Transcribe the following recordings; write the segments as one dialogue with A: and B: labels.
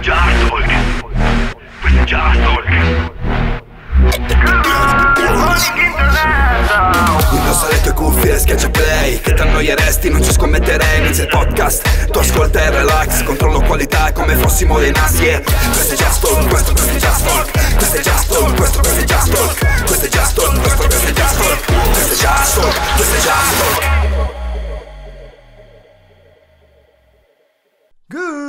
A: è già Stalk. Questo è già Stalk. Indossa le tue non ci scommetterei Inizia podcast, tu ascolta e relax Controllo qualità come fossimo dei nasi eh. Questo è già Stalk, questo, questo Questo è già Stalk, questo, questo Questo è già Stalk, questo, questo
B: Good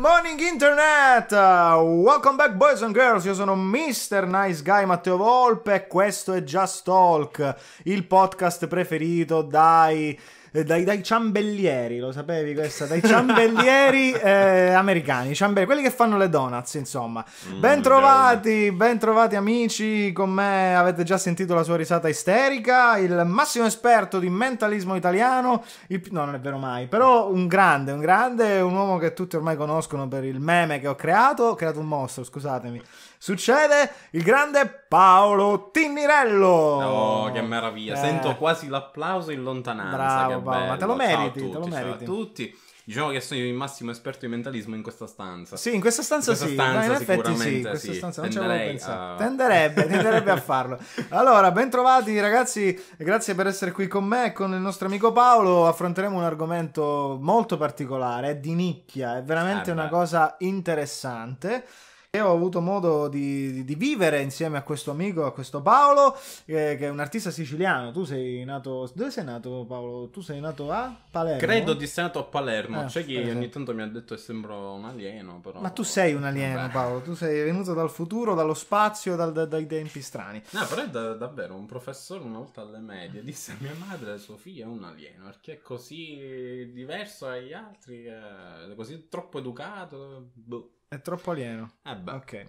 B: morning internet! Welcome back boys and girls, io sono Mr. Nice Guy Matteo Volpe e questo è Just Talk, il podcast preferito dai eh, dai, dai ciambellieri, lo sapevi questa? Dai ciambellieri eh, americani, ciambellieri, quelli che fanno le donuts, insomma. Mm, bentrovati, bentrovati amici, con me avete già sentito la sua risata isterica, il massimo esperto di mentalismo italiano, il, no non è vero mai, però un grande, un grande, un uomo che tutti ormai conoscono per il meme che ho creato, ho creato un mostro, scusatemi succede il grande Paolo Tinirello. Oh, che meraviglia! Eh. Sento
C: quasi l'applauso in lontananza. Bravo, Paolo, ma te lo meriti, tutti, te lo meriti. Ciao a tutti. Diciamo che sono il massimo esperto di mentalismo in questa stanza. Sì, in questa stanza sì. in questa sì. Stanza, in effetti sì, in questa sì. stanza non Tenderei ci avevo pensato. Tenderebbe, tenderebbe a
B: farlo. Allora, bentrovati ragazzi, grazie per essere qui con me e con il nostro amico Paolo. Affronteremo un argomento molto particolare, è di nicchia, è veramente ah, una cosa interessante. Io ho avuto modo di, di, di, vivere insieme a questo amico, a questo Paolo, eh, che è un artista siciliano. Tu sei nato. Dove sei nato, Paolo? Tu sei nato a Palermo? Credo di
C: essere nato a Palermo. Eh, C'è chi eh, ogni tanto mi ha detto che sembro un alieno, però. Ma tu sei
B: un alieno, Beh. Paolo. Tu sei venuto dal futuro, dallo spazio, dal, da, dai tempi strani. No, però è
C: da, davvero un professore una volta alle medie disse a mia madre: Sofia è un alieno perché è così diverso dagli altri, eh, è così troppo educato. Boh.
B: È troppo alieno. Eh beh. Ok.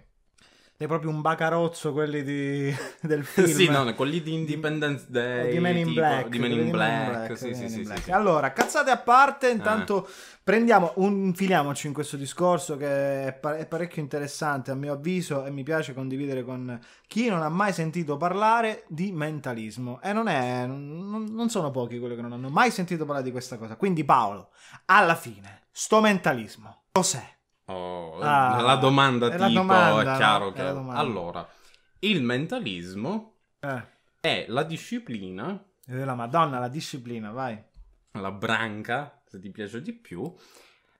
B: È proprio un bacarozzo quelli di, del film. sì, no,
C: quelli di Independence Day. Di Men in Black. Di Men in, Black.
B: allora, cazzate a parte, eh. intanto eh. prendiamo, un, filiamoci in questo discorso che è, par- è parecchio interessante a mio avviso e mi piace condividere con chi non ha mai sentito parlare di mentalismo. E non, è, non, non sono pochi quelli che non hanno mai sentito parlare di questa cosa. Quindi Paolo, alla fine, sto mentalismo, cos'è?
C: Oh, ah, la domanda è tipo la domanda, è chiaro no? che... È allora, il mentalismo eh. è la disciplina... È della Madonna, la disciplina, vai. La branca, se ti piace di più,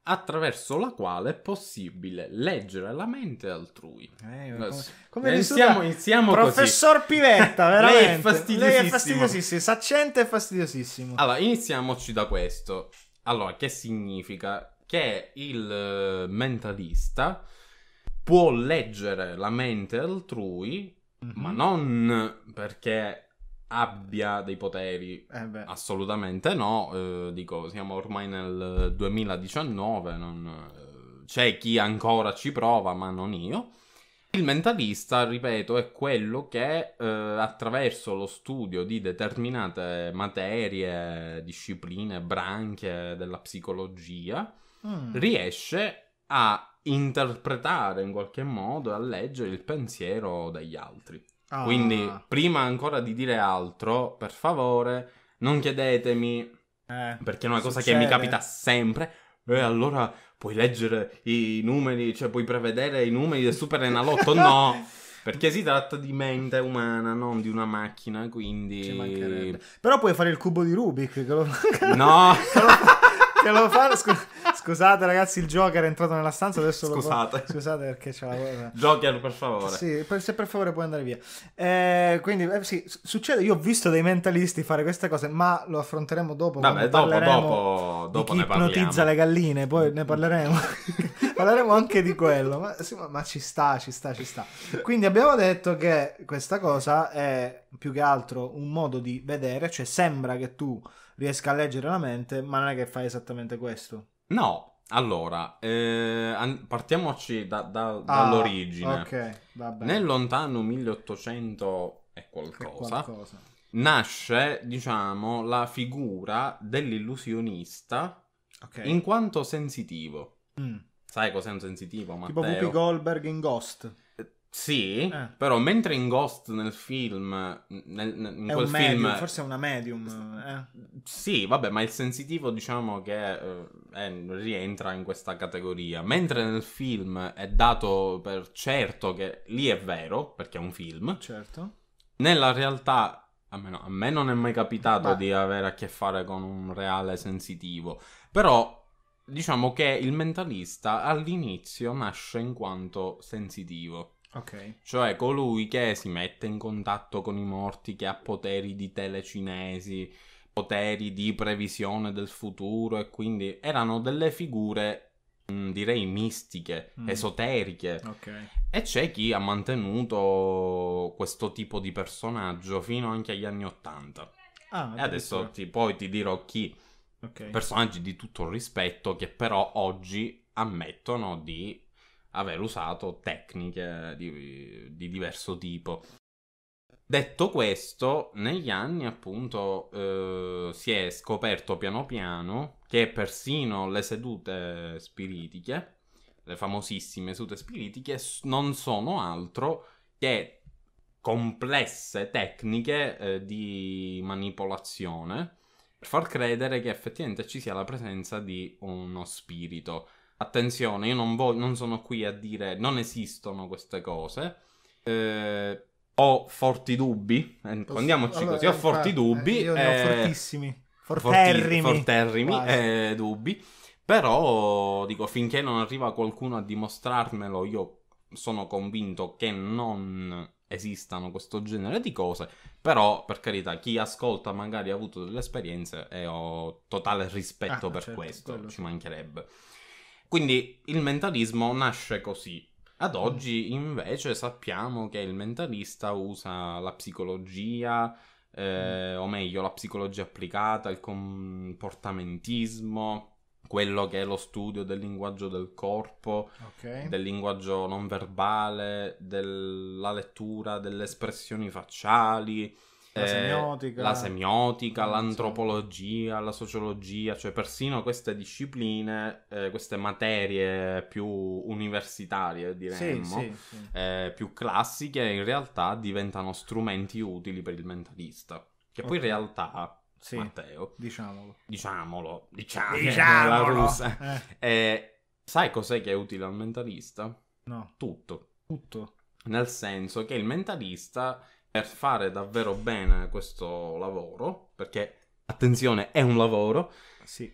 C: attraverso la quale è possibile leggere la mente altrui. Eh, come, come eh, siamo, professor così. Pivetta, veramente. Lei è fastidiosissimo. Lei è
B: fastidiosissimo, saccente fastidiosissimo.
C: Allora, iniziamoci da questo. Allora, che significa? che il eh, mentalista può leggere la mente altrui, mm-hmm. ma mhm. non perché abbia dei poteri. Eh Assolutamente no, eh, dico, siamo ormai nel 2019, non, eh, c'è chi ancora ci prova, ma non io. Il mentalista, ripeto, è quello che eh, attraverso lo studio di determinate materie, discipline, branche della psicologia, Mm. riesce a interpretare in qualche modo, a leggere il pensiero degli altri. Ah. Quindi, prima ancora di dire altro, per favore, non chiedetemi, eh, perché è una cosa succede. che mi capita sempre, e eh, allora puoi leggere i numeri, cioè puoi prevedere i numeri del Super Enalotto? No! Perché si tratta di mente umana, non di una macchina, quindi...
B: Però puoi fare il cubo di Rubik, che lo...
C: no!
B: Che lo fanno? Scu- scusate ragazzi, il Joker è entrato nella stanza, adesso scusate. lo po- Scusate perché c'è la guerra. Joker, per favore. Sì, per- se per favore puoi andare via. Eh, quindi, eh, sì, succede, io ho visto dei mentalisti fare queste cose, ma lo affronteremo dopo. Vabbè, dopo, dopo, dopo ne ipnotizza le galline, poi ne parleremo. parleremo anche di quello, ma, sì, ma, ma ci sta, ci sta, ci sta. Quindi abbiamo detto che questa cosa è più che altro un modo di vedere, cioè sembra che tu riesca a leggere la mente, ma non è che fa esattamente questo.
C: No, allora, eh, partiamoci da, da, ah, dall'origine. Ok, va bene. Nel lontano 1800 e qualcosa, e qualcosa, nasce, diciamo, la figura dell'illusionista okay. in quanto sensitivo. Mm. Sai cos'è un sensitivo, Matteo? Tipo Whoopi
B: Goldberg in Ghost.
C: Sì, eh. però mentre in Ghost nel film, nel, nel, in è quel medium, film...
B: Forse è una medium. Eh.
C: Sì, vabbè, ma il sensitivo diciamo che eh, rientra in questa categoria. Mentre nel film è dato per certo che lì è vero, perché è un film. Certo. Nella realtà, a me, no, a me non è mai capitato Beh. di avere a che fare con un reale sensitivo. Però diciamo che il mentalista all'inizio nasce in quanto sensitivo. Okay. Cioè colui che si mette in contatto con i morti, che ha poteri di telecinesi, poteri di previsione del futuro e quindi erano delle figure direi mistiche, mm. esoteriche. Okay. E c'è chi ha mantenuto questo tipo di personaggio fino anche agli anni Ottanta. Ah, e adesso ti, poi ti dirò chi. Okay. Personaggi di tutto rispetto che però oggi ammettono di aver usato tecniche di, di diverso tipo. Detto questo, negli anni appunto eh, si è scoperto piano piano che persino le sedute spiritiche, le famosissime sedute spiritiche, non sono altro che complesse tecniche eh, di manipolazione per far credere che effettivamente ci sia la presenza di uno spirito. Attenzione, io non, voglio, non sono qui a dire non esistono queste cose. Eh, ho forti dubbi, andiamoci eh, allora, così, ho forti eh, dubbi. Io ne ho eh, fortissimi, forterrimi, forterrimi eh, dubbi. Però dico, finché non arriva qualcuno a dimostrarmelo, io sono convinto che non esistano questo genere di cose. Però, per carità, chi ascolta magari ha avuto delle esperienze e ho totale rispetto ah, per certo, questo, quello. ci mancherebbe. Quindi il mentalismo nasce così. Ad oggi invece sappiamo che il mentalista usa la psicologia, eh, o meglio la psicologia applicata, il comportamentismo, quello che è lo studio del linguaggio del corpo, okay. del linguaggio non verbale, della lettura delle espressioni facciali, la eh, semiotica. la semiotica, l'antropologia, la sociologia, cioè persino queste discipline, eh, queste materie più universitarie, diremmo, sì, sì, sì. Eh, più classiche, in realtà diventano strumenti utili per il mentalista. Che poi okay. in realtà sì, Matteo. Diciamolo. Diciamolo. Diciamolo. diciamolo. russa. Eh. Eh, sai cos'è che è utile al mentalista? No. Tutto. Tutto. Nel senso che il mentalista per fare davvero bene questo lavoro, perché attenzione, è un lavoro, sì.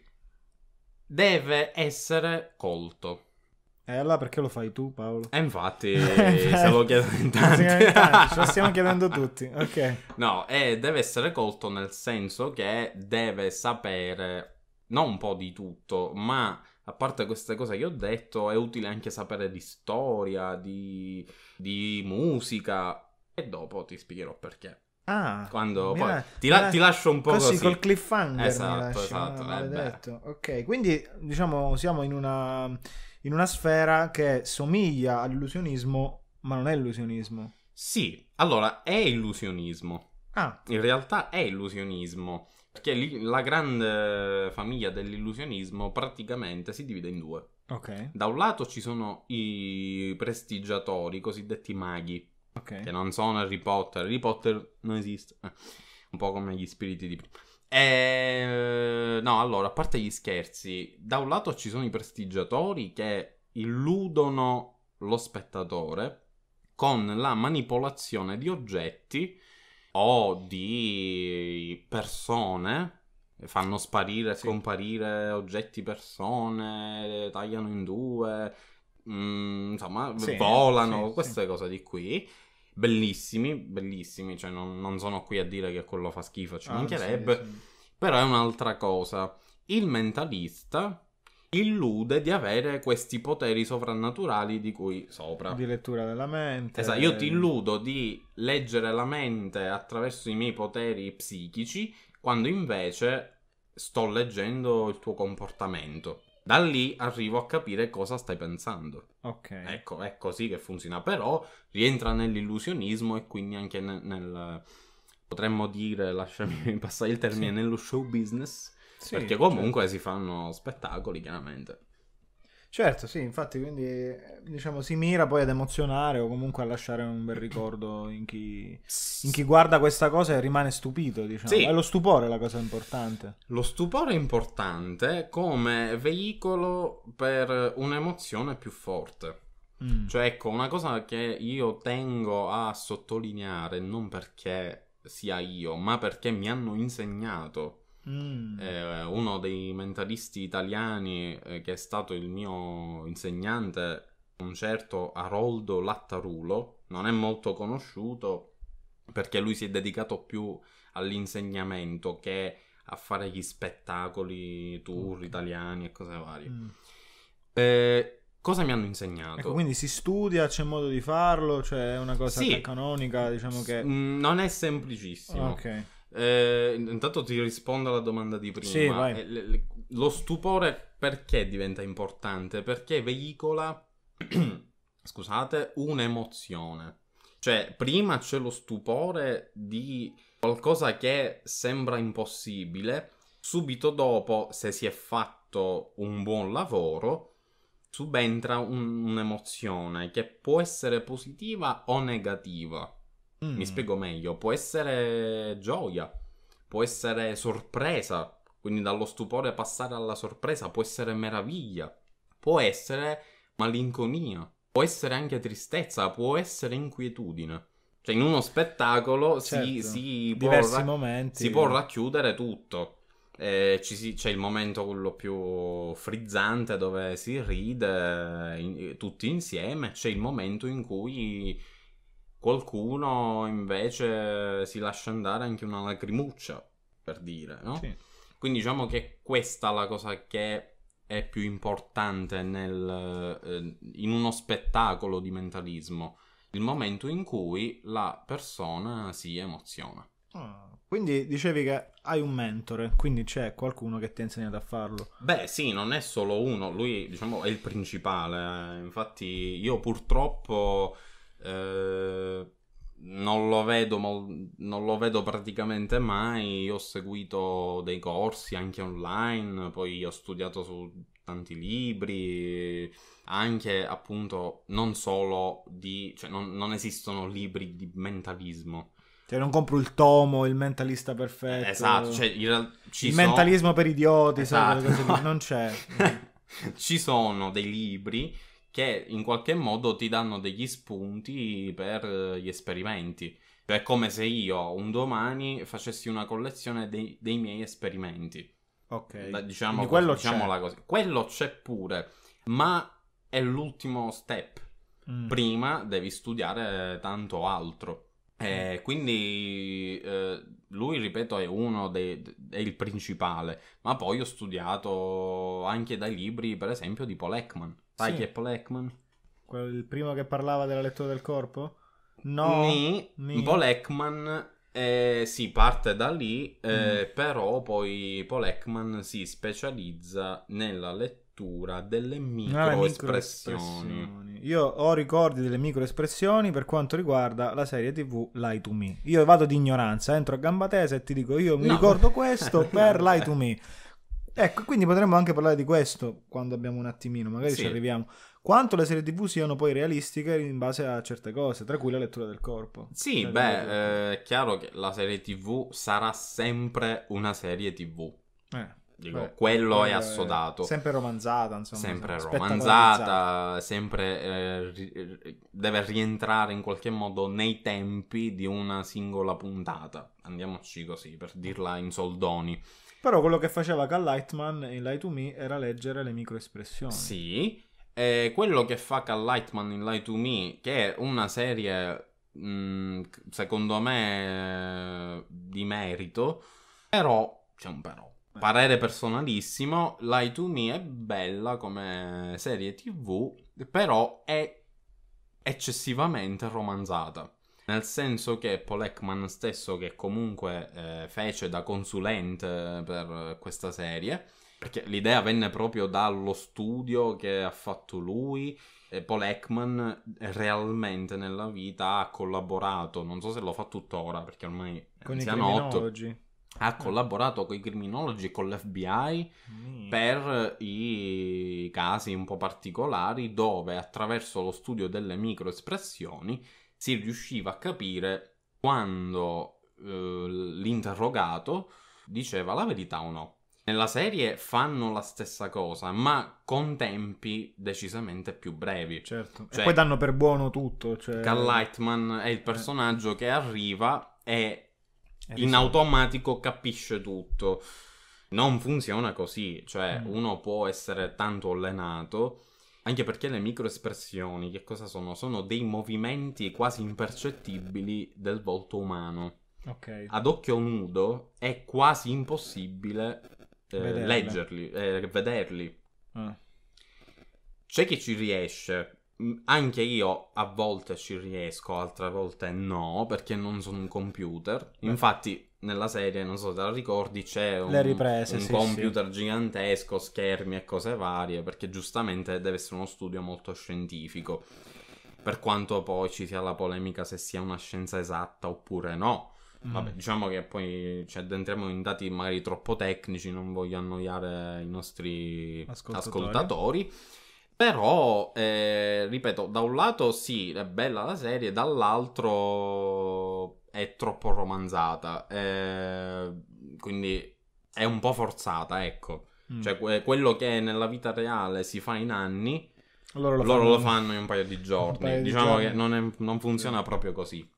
C: deve essere colto. E eh, allora perché lo fai tu, Paolo? E eh, infatti, eh, stavo chiedendo in tanti. in tanti. ce lo stiamo
B: chiedendo tutti, ok.
C: No, e deve essere colto nel senso che deve sapere non un po' di tutto, ma a parte queste cose che ho detto, è utile anche sapere di storia, di, di musica, e dopo ti spiegherò perché. Ah, quando poi la... ti, la... ti, lascio un po' così, così. col cliffhanger. Esatto, esatto. No, ah, eh, detto.
B: Ok, quindi diciamo siamo in una, in una sfera che somiglia all'illusionismo, ma non è illusionismo.
C: Sì, allora è illusionismo. Ah. In realtà è illusionismo. Perché la grande famiglia dell'illusionismo praticamente si divide in due. Ok. Da un lato ci sono i prestigiatori, i cosiddetti maghi Okay. Che non sono Harry Potter. Harry Potter non esiste. Eh, un po' come gli spiriti di prima. E... Eh, no, allora, a parte gli scherzi, da un lato ci sono i prestigiatori che illudono lo spettatore con la manipolazione di oggetti o di persone. Fanno sparire, sì. scomparire oggetti, persone, tagliano in due, Mm, insomma, sì, volano, sì, queste sì. cose di qui bellissimi, bellissimi, cioè non, non sono qui a dire che quello fa schifo, ci ah, mancherebbe, sì, sì. però è un'altra cosa. Il mentalista illude di avere questi poteri sovrannaturali di cui sopra. Di
B: lettura della mente. Esatto, io ti illudo
C: di leggere la mente attraverso i miei poteri psichici, quando invece sto leggendo il tuo comportamento. Da lì arrivo a capire cosa stai pensando. Ok. Ecco, è così che funziona. Però rientra nell'illusionismo e quindi anche nel... nel potremmo dire, lasciami passare il termine, sì. nello show business. Sì, perché certo. comunque certo. si fanno spettacoli, chiaramente.
B: Certo, sì, infatti, quindi diciamo si mira poi ad emozionare o comunque a lasciare un bel ricordo in chi, in chi guarda questa cosa e rimane stupito, diciamo. Sì. È lo stupore la cosa importante. Lo
C: stupore è importante come veicolo per un'emozione più forte. Mm. Cioè, ecco, una cosa che io tengo a sottolineare non perché sia io, ma perché mi hanno insegnato Mm. Eh, uno dei mentalisti italiani eh, che è stato il mio insegnante, un certo Aroldo Lattarulo, non è molto conosciuto perché lui si è dedicato più all'insegnamento che a fare gli spettacoli, tour okay. italiani e cose varie. Mm. Eh, cosa mi hanno insegnato. Ecco, quindi
B: si studia, c'è modo di farlo, cioè è una cosa sì. canonica, diciamo che...
C: Mm, non è semplicissimo. Ok. Eh, intanto ti rispondo alla domanda di prima. Sì, vai. Eh, le, lo stupore perché diventa importante? Perché veicola, scusate, un'emozione. Cioè, prima c'è lo stupore di qualcosa che sembra impossibile, subito dopo, se si è fatto un buon lavoro, subentra un, un'emozione che può essere positiva o negativa. Mm. Mi spiego meglio, può essere gioia, può essere sorpresa, quindi dallo stupore passare alla sorpresa, può essere meraviglia, può essere malinconia, può essere anche tristezza, può essere inquietudine. Cioè in uno spettacolo certo. si, si, può ra- momenti, si, può racchiudere tutto. Eh, si, c'è il momento quello più frizzante dove si ride eh, in, tutti insieme, c'è il momento in cui Qualcuno invece si lascia andare anche una lacrimuccia, per dire, no? Sì. Quindi diciamo che questa è la cosa che è più importante nel, eh, in uno spettacolo di mentalismo, il momento in cui la persona si emoziona.
B: Ah, quindi dicevi che hai un mentore, quindi c'è qualcuno che ti ha insegnato a farlo?
C: Beh sì, non è solo uno, lui diciamo è il principale, eh. infatti io purtroppo eh, non lo, vedo, non lo vedo praticamente mai. Ho seguito dei corsi anche online, poi ho studiato su tanti libri, anche appunto non solo di... cioè non, non esistono libri di mentalismo.
B: Cioè, non compro il tomo, il mentalista perfetto. Esatto, cioè, il, il so... mentalismo per idioti, esatto. sai, non c'è.
C: ci sono dei libri che in qualche modo ti danno degli spunti per eh, gli esperimenti. È come se io un domani facessi una collezione dei, dei miei esperimenti. Ok. Da, diciamo Quindi quello diciamola così. Quello c'è pure, ma è l'ultimo step. Mm. Prima devi studiare tanto altro. Mm. Eh, quindi eh, lui, ripeto, è uno dei, è il principale, ma poi ho studiato anche dai libri, per esempio, di Paul Ekman. Pike sì. e Paul
B: Ekman. Quello, il primo che parlava della lettura del corpo? No. Ni, Ni. Paul
C: Ekman eh, si parte da lì, eh, mm. però poi Paul Ekman si specializza nella lettura delle microespressioni.
B: Ah, Io ho ricordi delle microespressioni per quanto riguarda la serie TV Lie to Me. Io vado di ignoranza, entro a gamba tesa e ti dico io mi no. ricordo questo per Lie to Me. Ecco, quindi potremmo anche parlare di questo quando abbiamo un attimino, magari sì. ci arriviamo. Quanto le serie TV siano poi realistiche in base a certe cose, tra cui la lettura del corpo.
C: Sì, beh, eh, è chiaro che la serie TV sarà sempre una serie TV. Eh. Dico, beh, quello è assodato. Sempre
B: romanzata, insomma. Sempre insomma, romanzata,
C: sempre eh, ri- deve rientrare in qualche modo nei tempi di una singola puntata. Andiamoci così, per dirla in soldoni. Però quello che faceva Cal Lightman in Lie to Me era leggere le microespressioni. Sì, e quello che fa Cal Lightman in Lie to Me, che è una serie, mh, mm, secondo me, di merito, però, c'è un però, parere personalissimo, Lie to Me è bella come serie tv, però è eccessivamente romanzata nel senso che Paul Ekman stesso, che comunque eh, fece da consulente eh, per questa serie, perché l'idea venne proprio dallo studio che ha fatto lui. E Paul Ekman realmente nella vita ha collaborato, non so se lo fa tuttora perché ormai è anzianotto. Ha collaborato con i eh. criminologi, con l'FBI mm. per i casi un po' particolari dove attraverso lo studio delle microespressioni si riusciva a capire quando eh, l'interrogato diceva la verità o no. Nella serie fanno la stessa cosa, ma con tempi decisamente più brevi. Certo. Cioè, e poi
B: danno per buono tutto. Cioè... Cal
C: Lightman è il personaggio eh. che arriva e in automatico capisce tutto. Non funziona così, cioè mm. uno può essere tanto allenato anche perché le microespressioni che cosa sono? Sono dei movimenti quasi impercettibili del volto umano. Ok. Ad occhio nudo è quasi impossibile eh, leggerli, eh, vederli. Ah. C'è chi ci riesce. Mm, anche io a volte ci riesco, altre volte no, perché non sono un computer. Beh. Infatti, nella serie, non so se te la ricordi, c'è un, riprese, un sì, computer sì. gigantesco, schermi e cose varie, perché giustamente deve essere uno studio molto scientifico. Per quanto poi ci sia la polemica se sia una scienza esatta oppure no. Mm. Vabbè, diciamo che poi ci cioè, addentriamo in dati magari troppo tecnici, non voglio annoiare i nostri ascoltatori. ascoltatori. Però, eh, ripeto, da un lato sì, è bella la serie, dall'altro è troppo romanzata, eh, quindi è un po' forzata, ecco. Mm. Cioè, que- quello che nella vita reale si fa in anni, loro lo, loro fanno... lo fanno in un paio di giorni. Paio diciamo di giorni. che non, è, non funziona proprio così.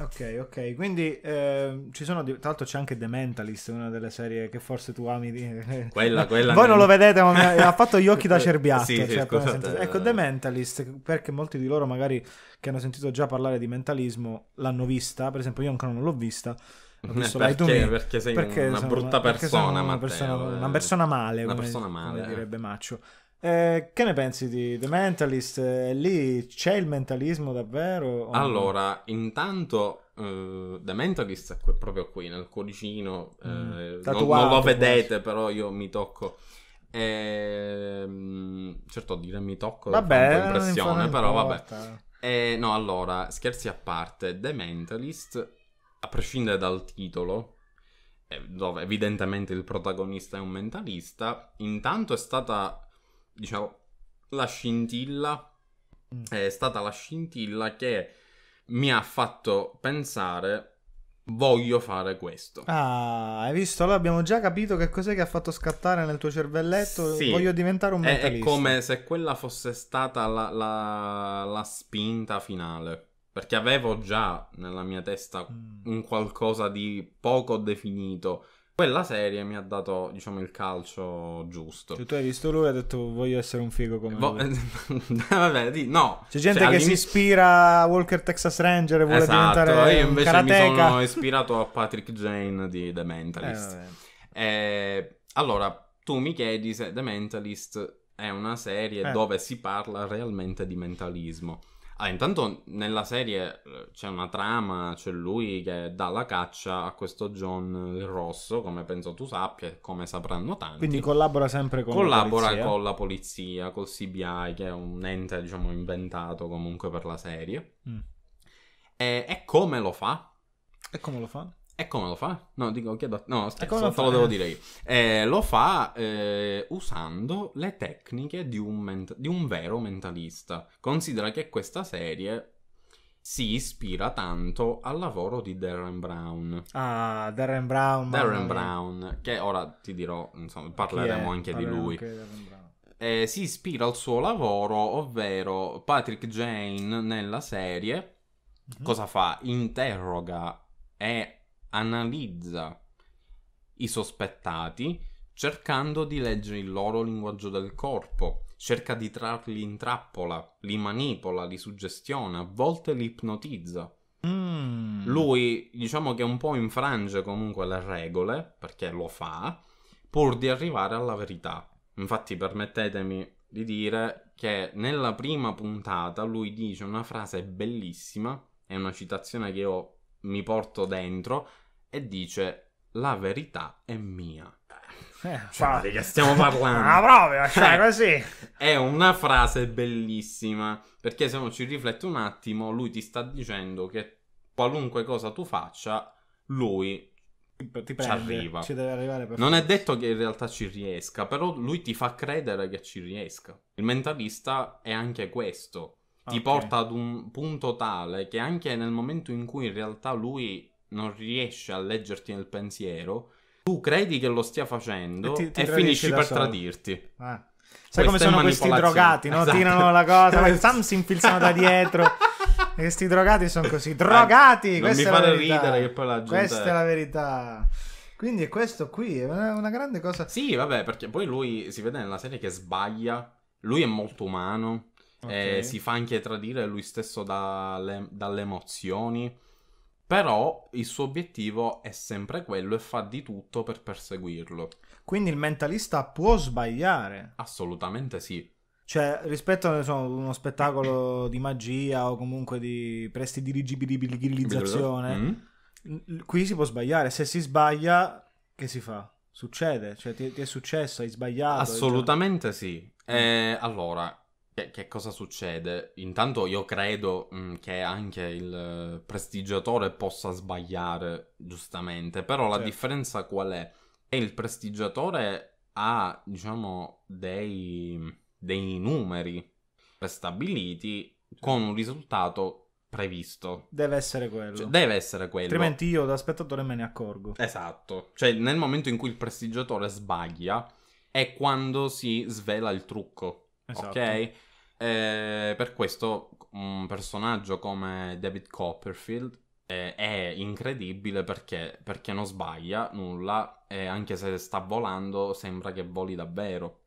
B: Ok, ok, quindi eh, ci sono, di... tra l'altro c'è anche The Mentalist, una delle serie che forse tu ami. Di... Quella, quella. Voi non lo vedete, ma mi... ha fatto gli occhi da cerbiatto. sì, cioè, sì, sentito... Eh, ecco, The Mentalist, perché molti di loro magari che hanno sentito già parlare di mentalismo l'hanno vista, per esempio io ancora non l'ho vista. Ho eh, visto perché, perché sei perché, una insomma, brutta persona, una, Matteo, persona, eh, una persona male, una come, persona male. come eh. direbbe Maccio. Eh, che ne pensi di The Mentalist? Eh, lì c'è il mentalismo davvero? Allora,
C: intanto uh, The Mentalist è proprio qui nel cuoricino, eh, mm. eh, non, non, lo vedete però io mi tocco. Ehm, certo, dire mi tocco vabbè, fa impressione, però vabbè. no, allora, scherzi a parte, The Mentalist, a prescindere dal titolo, dove evidentemente il protagonista è un mentalista, intanto è stata diciamo, la scintilla mm. è stata la scintilla che mi ha fatto pensare voglio fare questo.
B: Ah, hai visto? Allora abbiamo già capito che cos'è che ha fatto scattare nel tuo cervelletto. Sì, voglio diventare un mentalista. È, come
C: se quella fosse stata la, la, la, spinta finale. Perché avevo già nella mia testa mm. un qualcosa di poco definito quella serie mi ha dato, diciamo, il calcio giusto.
B: Cioè, tu hai visto lui e hai detto voglio essere un figo come Vo- lui.
C: Vabbè, di- no. C'è gente cioè, che si
B: ispira a Walker Texas Ranger e vuole esatto, diventare io invece karateka. mi sono
C: ispirato a Patrick Jane di The Mentalist. Eh, eh, allora, tu mi chiedi se The Mentalist è una serie eh. dove si parla realmente di mentalismo. Ah, intanto nella serie eh, c'è una trama, c'è lui che dà la caccia a questo John il Rosso, come penso tu sappia e come sapranno tanti.
B: Quindi collabora sempre con collabora la polizia. con
C: la polizia, col CBI, che è un ente, diciamo, inventato comunque per la serie. Mm. E, e come lo fa? E come lo fa? E come lo fa? No, dico che No, scherzo, lo, fa, lo devo dire io. Eh, lo fa eh, usando le tecniche di un, ment- di un vero mentalista. Considera che questa serie si ispira tanto al lavoro di Darren Brown.
B: Ah, Darren Brown. Darren
C: Brown, che ora ti dirò, insomma, parleremo anche Parlerò di lui.
A: Anche
C: eh, si ispira al suo lavoro, ovvero Patrick Jane nella serie mm-hmm. cosa fa? Interroga e analizza i sospettati cercando di leggere il loro linguaggio del corpo, cerca di trarli in trappola, li manipola, li suggestiona, a volte li ipnotizza.
A: Mm.
C: Lui diciamo che un po' infrange comunque le regole, perché lo fa, pur di arrivare alla verità. Infatti permettetemi di dire che nella prima puntata lui dice una frase bellissima, è una citazione che io mi porto dentro, e dice la verità è mia.
B: Eh, cioè, di che stiamo parlando? Ma ah, proprio, cioè, così.
C: è una frase bellissima, perché se non ci rifletti un attimo, lui ti sta dicendo che qualunque cosa tu faccia, lui ti, ti prende, ci arriva. Ci non è detto che in realtà ci riesca, però lui ti fa credere che ci riesca. Il mentalista è anche questo. Ti okay. porta ad un punto tale che anche nel momento in cui in realtà lui non riesce a leggerti nel pensiero, tu credi che lo stia facendo e, ti, ti e finisci per solo. tradirti. Eh. Sai come sono questi drogati, no? Esatto. Tirano la cosa,
B: Sam si infilzano da dietro. e questi drogati sono così. Drogati! Eh, non mi fa ridere che poi la gente... Questa è la verità. Quindi questo qui è una, grande
C: cosa. Sì, vabbè, perché poi lui si vede nella serie che sbaglia. Lui è molto umano. Eh, okay. Eh, si fa anche tradire lui stesso dalle, dalle emozioni. Però il suo obiettivo è sempre quello e fa di tutto per perseguirlo.
B: Quindi il mentalista può sbagliare.
C: Assolutamente sì.
B: Cioè, rispetto a uno spettacolo di magia o comunque di prestidirigibilizzazione, mm-hmm. qui si può sbagliare. Se si sbaglia, che si fa? Succede? Cioè, ti, ti è successo? Hai sbagliato? Assolutamente
C: cioè... sì. Eh, allora, che, che cosa succede? Intanto io credo mh, mm, che anche il eh, prestigiatore possa sbagliare, giustamente, però la certo. differenza qual è? È il prestigiatore ha, diciamo, dei, dei numeri prestabiliti certo. con un risultato previsto.
B: Deve essere quello. Cioè, deve
C: essere quello. Altrimenti
B: io da spettatore me ne accorgo. Esatto.
C: Cioè, nel momento in cui il prestigiatore sbaglia, è quando si svela il trucco. Esatto. Ok? E eh, per questo un personaggio come David Copperfield eh, è incredibile perché, perché non sbaglia nulla e anche se sta volando sembra che voli davvero.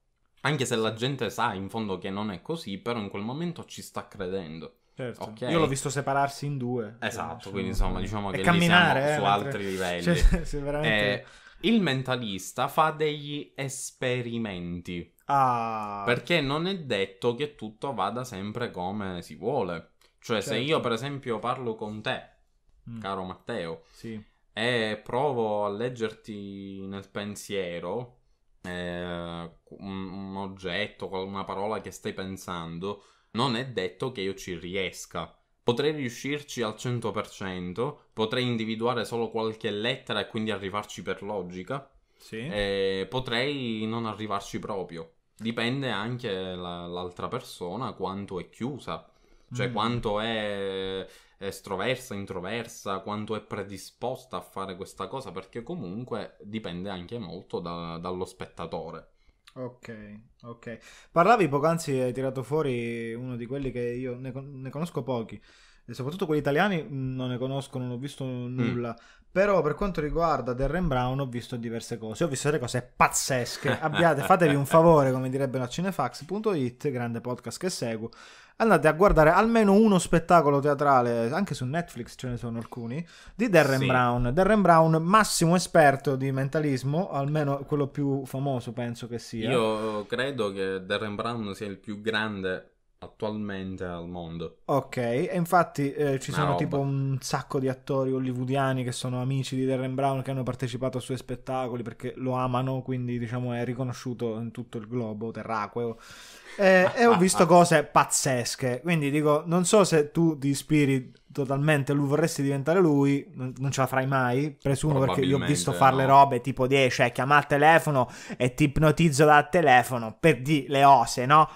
C: Anche se la gente sa in fondo che non è così, però in quel momento ci sta credendo. Certo. Okay. Io l'ho visto
B: separarsi in due. Esatto, cioè, quindi insomma cioè, diciamo che camminare, eh, su mentre... altri cioè, livelli. Cioè, veramente...
C: eh, il mentalista fa degli esperimenti Ah. Perché non è detto che tutto vada sempre come si vuole. Cioè, certo. se io, per esempio, parlo con te, mm. caro Matteo, sì. e provo a leggerti nel pensiero eh, un, oggetto, una parola che stai pensando, non è detto che io ci riesca. Potrei riuscirci al 100%, potrei individuare solo qualche lettera e quindi arrivarci per logica. Sì. Eh, potrei non arrivarci proprio dipende anche la, l'altra persona quanto è chiusa, cioè mm. quanto è estroversa, introversa, quanto è predisposta a fare questa cosa, perché comunque dipende anche molto da, dallo spettatore.
B: Ok, ok. Parlavi anzi hai tirato fuori uno di quelli che io ne, ne conosco pochi, e soprattutto quelli italiani non ne conosco, non ho visto mm. nulla. Mm. Però per quanto riguarda Darren Brown ho visto diverse cose, ho visto delle cose pazzesche. Abbiate, fatevi un favore, come direbbe la cinefax.it, grande podcast che seguo. Andate a guardare almeno uno spettacolo teatrale, anche su Netflix ce ne sono alcuni, di Darren sì. Brown. Darren Brown, massimo esperto di mentalismo, almeno quello più famoso penso che sia. Io
C: credo che Darren Brown sia il più grande attualmente al mondo.
B: Ok, e infatti eh, ci Una sono roba. tipo un sacco di attori hollywoodiani che sono amici di Darren Brown che hanno partecipato ai suoi spettacoli perché lo amano, quindi diciamo è riconosciuto in tutto il globo terraqueo. Eh, e ho visto cose pazzesche, quindi dico, non so se tu ti ispiri totalmente, lui vorresti diventare lui, non ce la farai mai, presumo perché io ho visto fare le robe tipo 10, cioè eh, chiama al telefono e ti ipnotizzo dal telefono per di le ose, no?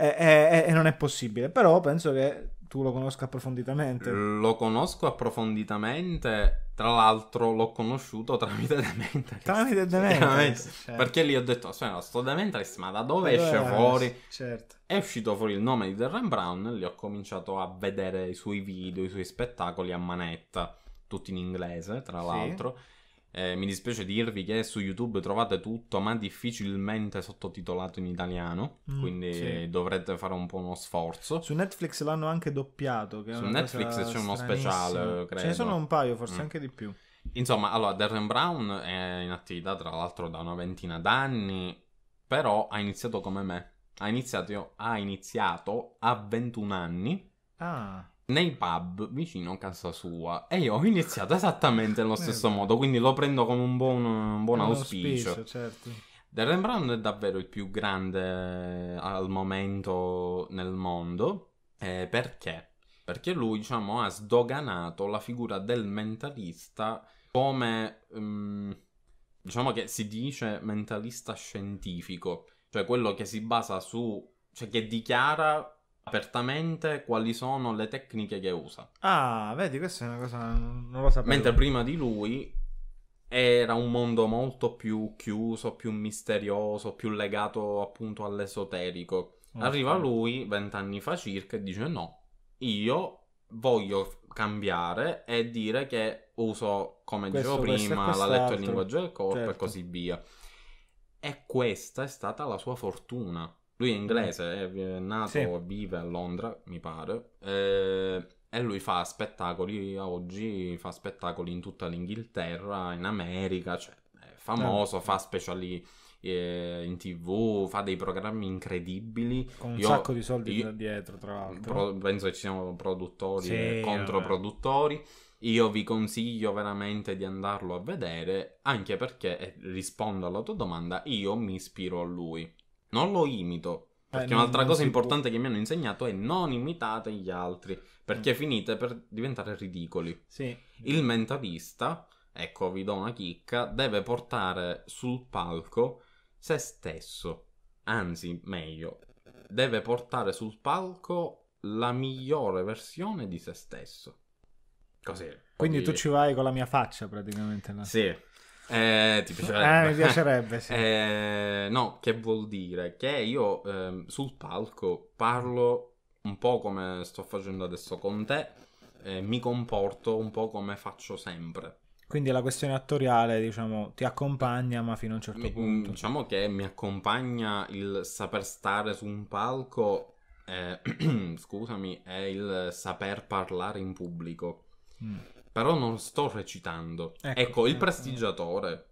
B: e, e, e non è possibile. Però penso che tu lo conosca approfonditamente.
C: Lo conosco approfonditamente. Tra l'altro, l'ho conosciuto tramite The Mentalist. Tramite The cioè, Mentalist. Certo. Perché lì ho detto: Aspetta, sto The Mentalist, ma da dove esce eh, fuori? Certo. È uscito fuori il nome di Darren Brown. Lì ho cominciato a vedere i suoi video, i suoi spettacoli a manetta, tutti in inglese, tra l'altro. Sì eh, mi dispiace dirvi che su YouTube trovate tutto, ma difficilmente sottotitolato in italiano. Mm, quindi sì. dovrete fare un po' uno sforzo.
B: Su Netflix l'hanno anche doppiato. su Netflix c'è uno speciale, credo. Ce ne sono un paio, forse mm. anche di più.
C: Insomma, allora, Darren Brown è in attività tra l'altro da una ventina d'anni, però ha iniziato come me. Ha iniziato, ha iniziato a 21 anni. Ah nei pub vicino a casa sua e io ho iniziato esattamente nello eh, stesso eh, modo, quindi lo prendo come un buon, un buon auspicio. auspicio certo. The Rembrandt è davvero il più grande eh, al momento nel mondo. Eh, perché? Perché lui, diciamo, ha sdoganato la figura del mentalista come... Um, diciamo che si dice mentalista scientifico, cioè quello che si basa su... cioè che dichiara apertamente quali sono le tecniche che usa.
B: Ah, vedi, questa è una cosa non lo sapevo. Mentre
C: prima di lui era un mondo molto più chiuso, più misterioso, più legato appunto all'esoterico. Okay. Arriva lui vent'anni fa circa e dice no, io voglio cambiare e dire che uso, come questo, dicevo prima, la lettura e il linguaggio del corpo certo. e così via. E questa è stata la sua fortuna lui è inglese, è nato, sì. vive a Londra, mi pare. Eh, e lui fa spettacoli oggi, fa spettacoli in tutta l'Inghilterra, in America, cioè è famoso, eh. fa speciali eh, in tv, fa dei programmi incredibili. Con un io, sacco di soldi io, dietro, tra l'altro. Pro, penso che ci siano produttori sì, e eh, controproduttori. Io vi consiglio veramente di andarlo a vedere, anche perché, eh, rispondo alla tua domanda, io mi ispiro a lui non lo imito. Eh, perché eh, un'altra cosa importante può. che mi hanno insegnato è non imitate gli altri, perché mm. finite per diventare ridicoli. Sì. Il mentalista, ecco vi do una chicca, deve portare sul palco se stesso. Anzi, meglio, deve portare sul palco la migliore versione di se stesso. Così. Quindi tu ci
B: vai con la mia faccia praticamente. No?
C: Sì. Eh, ti piacerebbe? Eh, mi piacerebbe, sì. eh, no, che vuol dire? Che io ehm, sul palco parlo un po' come sto facendo adesso con te, eh, mi comporto un po' come faccio sempre.
B: Quindi la questione attoriale, diciamo, ti accompagna, ma fino a un certo mi,
C: punto. Mm, diciamo che mi accompagna il saper stare su un palco, eh, scusami, è il saper parlare in pubblico. Mm però non sto recitando. Ecco, ecco il eh, prestigiatore,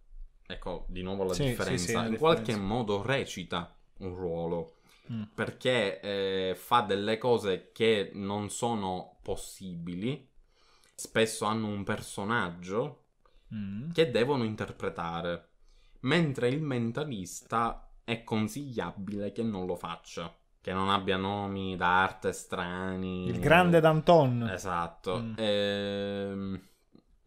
C: ecco di nuovo la sì, differenza, sì, sì, la in differenza. qualche modo recita un ruolo. Mm. Perché eh, fa delle cose che non sono possibili, spesso hanno un personaggio mm. che devono interpretare, mentre il mentalista è consigliabile che non lo faccia che non abbia nomi d'arte strani. Il grande Danton. Esatto. Mm. E... Ehm,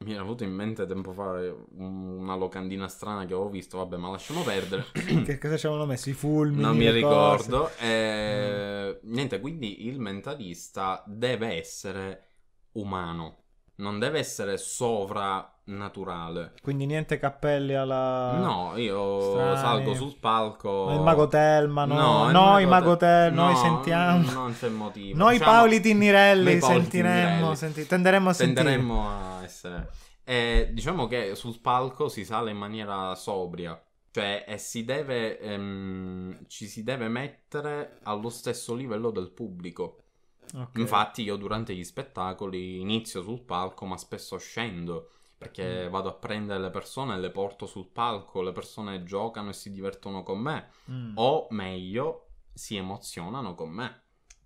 C: mi era venuto in mente tempo fa eh, una locandina strana che avevo visto, vabbè, ma lasciamo perdere.
B: che cosa ci avevano messo? I fulmini? Non mi ricordo.
C: E... Eh, mm. Niente, quindi il mentalista deve essere umano non deve essere sovranaturale.
B: Quindi niente cappelli alla... No, io Strani. salgo
C: sul palco... Ma il mago Telma, no? no noi mago, te... Telma, no, noi sentiamo... Non c'è motivo. Noi diciamo, Paoli Tinnirelli sentiremmo, senti... tenderemmo a sentire. Tenderemmo a essere... E, diciamo che sul palco si sale in maniera sobria. Cioè, e si deve, ehm, ci si deve mettere allo stesso livello del pubblico.
A: Okay. Infatti
C: io durante gli spettacoli inizio sul palco ma spesso scendo perché mm. vado a prendere le persone e le porto sul palco, le persone giocano e si divertono con me mm. o meglio si emozionano con me.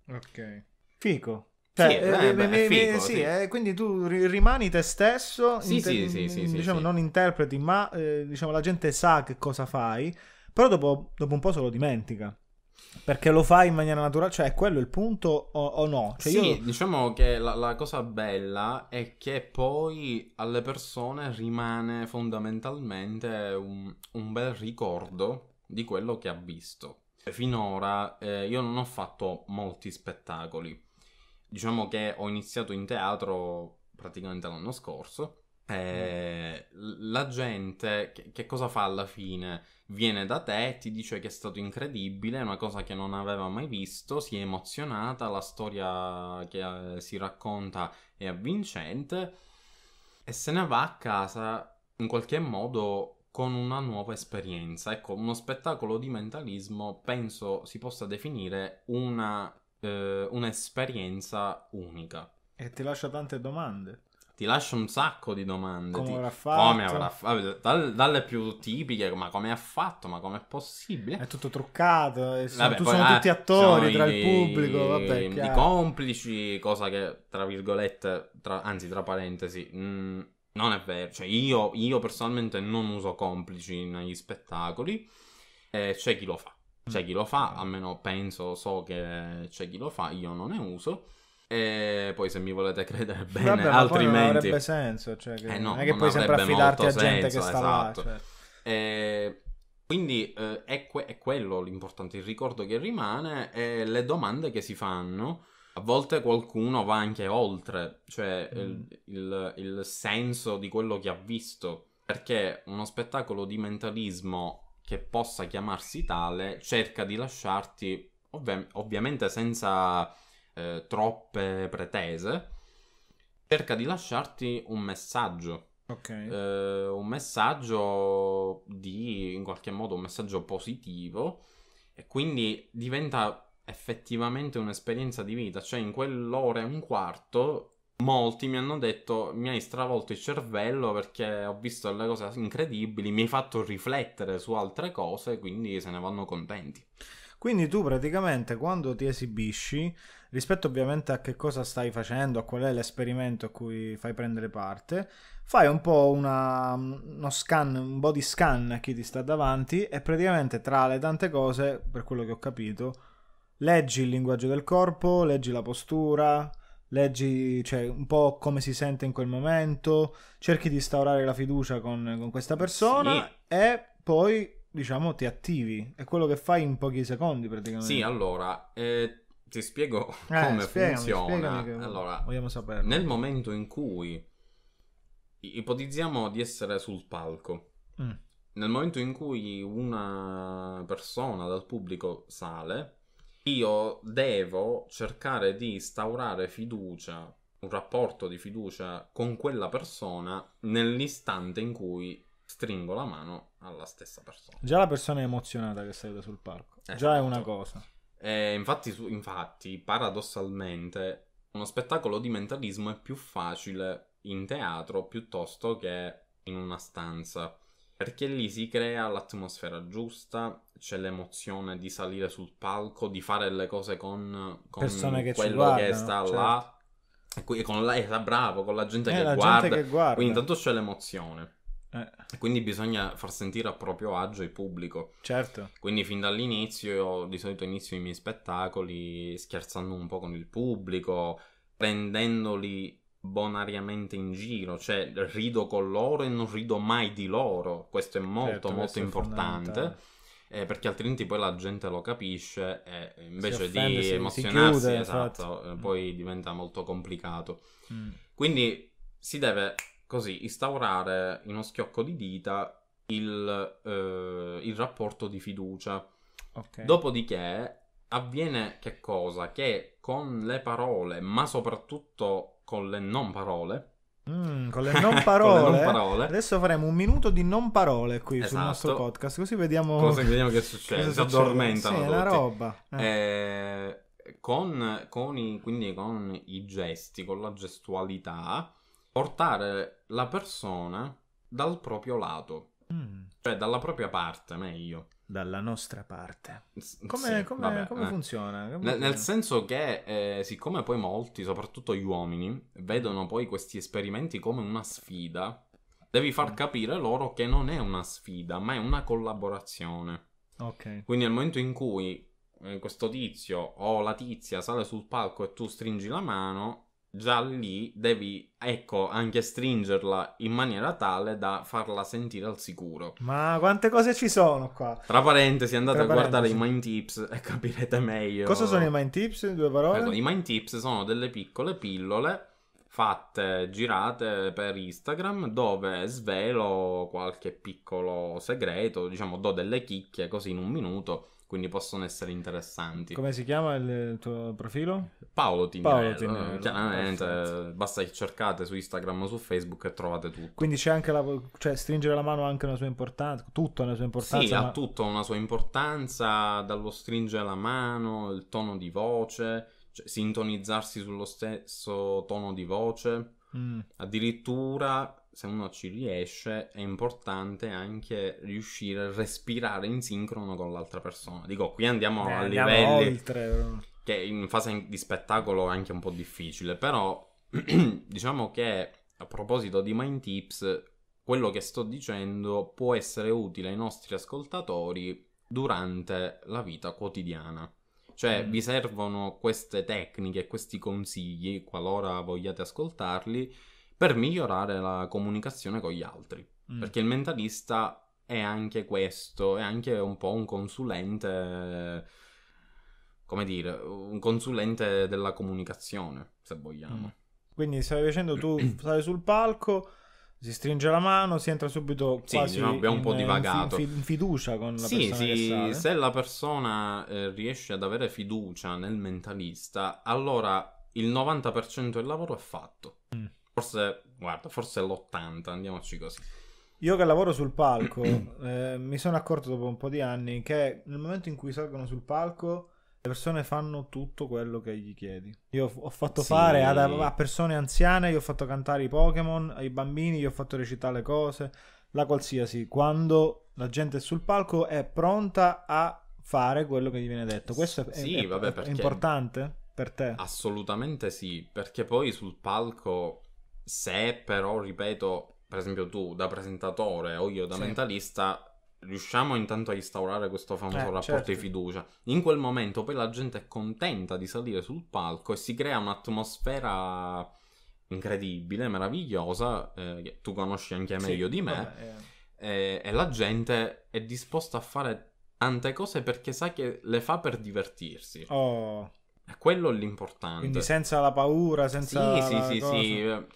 B: Ok. Fico. sì, cioè, eh, eh, beh, eh, quindi tu rimani te stesso, sì, inter- sì, sì, diciamo, non interpreti, ma eh, diciamo, la gente sa che cosa fai, però dopo, dopo un po' se lo dimentica. Perché lo fai in maniera naturale, cioè è quello il punto o, o no? Cioè, sì, io...
C: diciamo che la, la, cosa bella è che poi alle persone rimane fondamentalmente un, un bel ricordo di quello che ha visto. Finora eh, io non ho fatto molti spettacoli, diciamo che ho iniziato in teatro praticamente l'anno scorso. Eh, mm. La gente che, che cosa fa alla fine? viene da te e ti dice che è stato incredibile, è una cosa che non aveva mai visto, si è emozionata, la storia che eh, si racconta è avvincente e se ne va a casa in qualche modo con una nuova esperienza. Ecco, uno spettacolo di mentalismo penso si possa definire una, eh, un'esperienza unica.
B: E ti lascia tante domande
C: ti lascio un sacco di domande. Come ti... avrà fatto? Come avrà fatto? Dal, dalle più tipiche, ma come ha fatto? Ma com'è
B: possibile? È tutto truccato. Eh, sono, vabbè, tu poi, sono ah, tutti attori sono tra i, il pubblico. Vabbè, I
C: complici, cosa che tra virgolette, tra, anzi, tra parentesi. Mh, mm, non è vero, cioè io, io, personalmente non uso complici negli spettacoli, eh, c'è chi lo fa, c'è chi lo fa, almeno penso, so che c'è chi lo fa, io non ne uso. E poi se mi volete credere bene, Vabbè, altrimenti... non avrebbe senso, cioè che... eh no, non è che non puoi sempre affidarti a gente senso, che sta esatto. là. Cioè. E... Quindi eh, è, que- è, quello l'importante, il ricordo che rimane e le domande che si fanno. A volte qualcuno va anche oltre, cioè mm. il, il, il senso di quello che ha visto. Perché uno spettacolo di mentalismo che possa chiamarsi tale cerca di lasciarti, ovvi- ovviamente senza eh, troppe pretese, cerca di lasciarti un messaggio. Okay. Eh, un messaggio di, in qualche modo, un messaggio positivo e quindi diventa effettivamente un'esperienza di vita, cioè in quell'ora e un quarto molti mi hanno detto mi hai stravolto il cervello perché ho visto delle cose incredibili, mi hai fatto riflettere su altre cose, quindi se ne vanno contenti.
B: Quindi tu praticamente quando ti esibisci, rispetto ovviamente a che cosa stai facendo, a qual è l'esperimento a cui fai prendere parte, fai un po' una, uno scan, un body scan a chi ti sta davanti e praticamente tra le tante cose, per quello che ho capito, leggi il linguaggio del corpo, leggi la postura, leggi cioè, un po' come si sente in quel momento, cerchi di instaurare la fiducia con, con questa persona sì. e poi diciamo, ti attivi. È quello che fai in pochi secondi praticamente. Sì,
C: allora, eh, ti spiego eh, come spiegami, funziona. Spiegami allora, vogliamo saperlo. Nel momento in cui ipotizziamo di essere sul palco, mm. nel momento in cui una persona dal pubblico sale, io devo cercare di instaurare fiducia, un rapporto di fiducia con quella persona nell'istante in cui stringo la mano alla stessa persona.
B: Già la persona è emozionata che saluta sul palco. Esatto. Già è una esatto. cosa.
C: E infatti, infatti, paradossalmente, uno spettacolo di mentalismo è più facile in teatro piuttosto che in una stanza. Perché lì si crea l'atmosfera giusta, c'è l'emozione di salire sul palco, di fare le cose con, con che quello guardano, che sta certo. là. E con lei, bravo, con la gente, eh, che, la guarda. gente che guarda. Quindi intanto c'è l'emozione. Eh. Quindi bisogna far sentire a proprio agio il pubblico. Certo. Quindi fin dall'inizio, io di solito inizio i miei spettacoli scherzando un po' con il pubblico, prendendoli bonariamente in giro, cioè rido con loro e non rido mai di loro. Questo è molto certo, molto importante. Eh, perché altrimenti poi la gente lo capisce e invece offende, di emozionarsi, chiude, esatto, esatto, poi diventa molto complicato. Mm. Quindi si deve così instaurare in uno schiocco di dita il, eh, il rapporto di fiducia. Okay. Dopodiché avviene che cosa? Che con le parole, ma soprattutto con le non parole, Mm, con, le parole, con, le non parole,
B: adesso faremo un minuto di non parole qui esatto. sul nostro podcast così vediamo, Cosa, vediamo che succede si addormentano sì, la roba
C: eh. Eh, con, con i, quindi con i gesti con la gestualità portare la persona dal proprio lato, mm. cioè dalla propria parte, meglio. Dalla nostra parte. Come, sì, come, vabbè, come eh. funziona? Come N- nel senso che, eh, siccome poi molti, soprattutto gli uomini, vedono poi questi esperimenti come una sfida, devi far mm. capire loro che non è una sfida, ma è una collaborazione. Ok. Quindi nel momento in cui eh, questo tizio o la tizia sale sul palco e tu stringi la mano, già lì devi, ecco, anche stringerla in maniera tale da farla sentire al sicuro.
B: Ma quante cose ci sono qua?
C: Tra parentesi, andate Tra a parentesi. guardare i mind tips e capirete meglio. Cosa sono
B: i mind tips in due parole? Pardon, I
C: mind tips sono delle piccole pillole fatte, girate per Instagram dove svelo qualche piccolo segreto, diciamo do delle chicche così in un minuto quindi possono essere interessanti. Come
B: si chiama il tuo profilo?
C: Paolo Tinello. Paolo Tinello. Eh, chiaramente, Perfetto. basta che cercate su Instagram o su Facebook e trovate tutto.
B: Quindi c'è anche la... cioè stringere la mano ha anche una sua importanza, tutto ha una sua importanza. Sì, ma... ha
C: tutto una sua importanza, dallo stringere la mano, il tono di voce, cioè, sintonizzarsi sullo stesso tono di voce, mm. addirittura se uno ci riesce, è importante anche riuscire a respirare in sincrono con l'altra persona. Dico, qui andiamo eh, a andiamo livelli oltre. che in fase di spettacolo è anche un po' difficile, però diciamo che a proposito di Mind Tips, quello che sto dicendo può essere utile ai nostri ascoltatori durante la vita quotidiana. Cioè, mm. vi servono queste tecniche, questi consigli, qualora vogliate ascoltarli, per migliorare la comunicazione con gli altri. Mm. Perché il mentalista è anche questo, è anche un po' un consulente, come dire, un consulente della comunicazione, se vogliamo. Mm.
B: Quindi stai facendo tu stai sul palco, si stringe la mano, si entra subito quasi sì, no, diciamo, abbiamo un po' eh, divagato. In, fiducia con la sì, persona.
C: Sì, se la persona eh, riesce ad avere fiducia nel mentalista, allora il 90% del lavoro è fatto. Mm forse, guarda, forse l'80, andiamoci così.
B: Io che lavoro sul palco, eh, mi sono accorto dopo un po' di anni che nel momento in cui salgono sul palco le persone fanno tutto quello che gli chiedi. Io ho fatto sì. fare ad, a persone anziane, io ho fatto cantare i Pokémon, ai bambini, io ho fatto recitare le cose, la qualsiasi. Quando la gente è sul palco è pronta a fare quello che gli viene detto. Questo è, sì, è, vabbè, è importante per te?
C: Assolutamente sì, perché poi sul palco se però, ripeto, per esempio tu da presentatore o io da sì. mentalista, riusciamo intanto a instaurare questo famoso eh, rapporto certo. di fiducia. In quel momento poi la gente è contenta di salire sul palco e si crea un'atmosfera incredibile, meravigliosa, eh, che tu conosci anche meglio sì, di me, vabbè, eh. e, eh, e la gente è disposta a fare tante cose perché sa che le fa per divertirsi. Oh. Quello è l'importante. Quindi
B: senza la paura, senza... Sì, la sì, sì, cosa.
C: sì.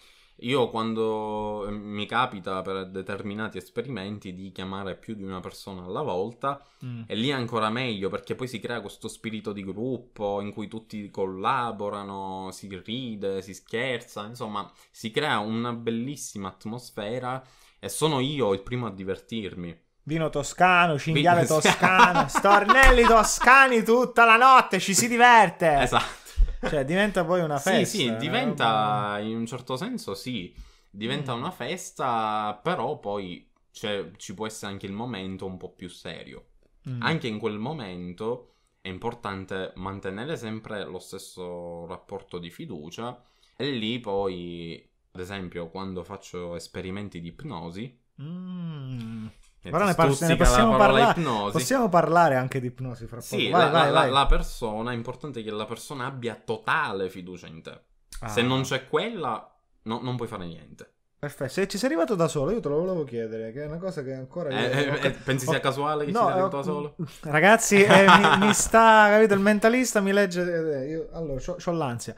C: Io quando ehm, mi capita per determinati esperimenti di chiamare più di una persona alla volta, mm. e lì è ancora meglio perché poi si crea questo spirito di gruppo in cui tutti collaborano, si ride, si scherza, insomma, si crea una bellissima atmosfera e sono io il primo a divertirmi.
B: Vino toscano, cinghiale toscano stornelli toscani tutta la notte, ci si diverte. Esatto. Cioè, diventa poi una festa. sì, sì, eh,
C: diventa in un certo senso, sì, diventa mm. una festa, però poi cioè, ci può essere anche il momento un po' più serio. Mm. Anche in quel momento è importante mantenere sempre lo stesso rapporto di fiducia e lì poi, ad esempio, quando faccio esperimenti di ipnosi,
B: mm. Però ne, par- ne possiamo parlare. Possiamo parlare anche di ipnosi fra poco. Sì, vai, la, vai, la, vai.
C: la, persona, è importante che la persona abbia totale fiducia in te. Ah. Se non c'è quella, no, non puoi fare niente.
B: Perfetto, se ci sei arrivato da solo, io te lo volevo chiedere, che è una cosa che ancora... Eh, io... eh, eh pensi sia casuale che no, ci sei eh, arrivato da solo? Ragazzi, eh, mi, mi, sta, capito, il mentalista mi legge... Eh, io, allora, ho l'ansia.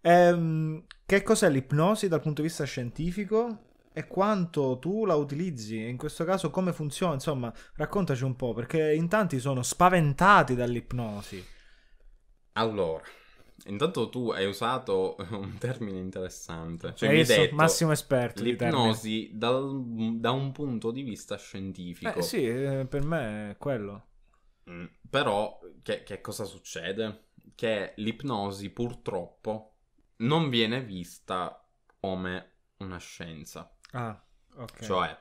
B: Ehm, che cos'è l'ipnosi dal punto di vista scientifico? e quanto tu la utilizzi e in questo caso come funziona, insomma, raccontaci un po', perché in tanti sono spaventati dall'ipnosi.
C: Allora, intanto tu hai usato un termine interessante, cioè hai detto massimo esperto l'ipnosi dal, da un punto di vista scientifico. Eh sì,
B: eh, per me è quello.
C: Mm, però che, che cosa succede? Che l'ipnosi purtroppo non viene vista come una scienza Ah, ok. Cioè,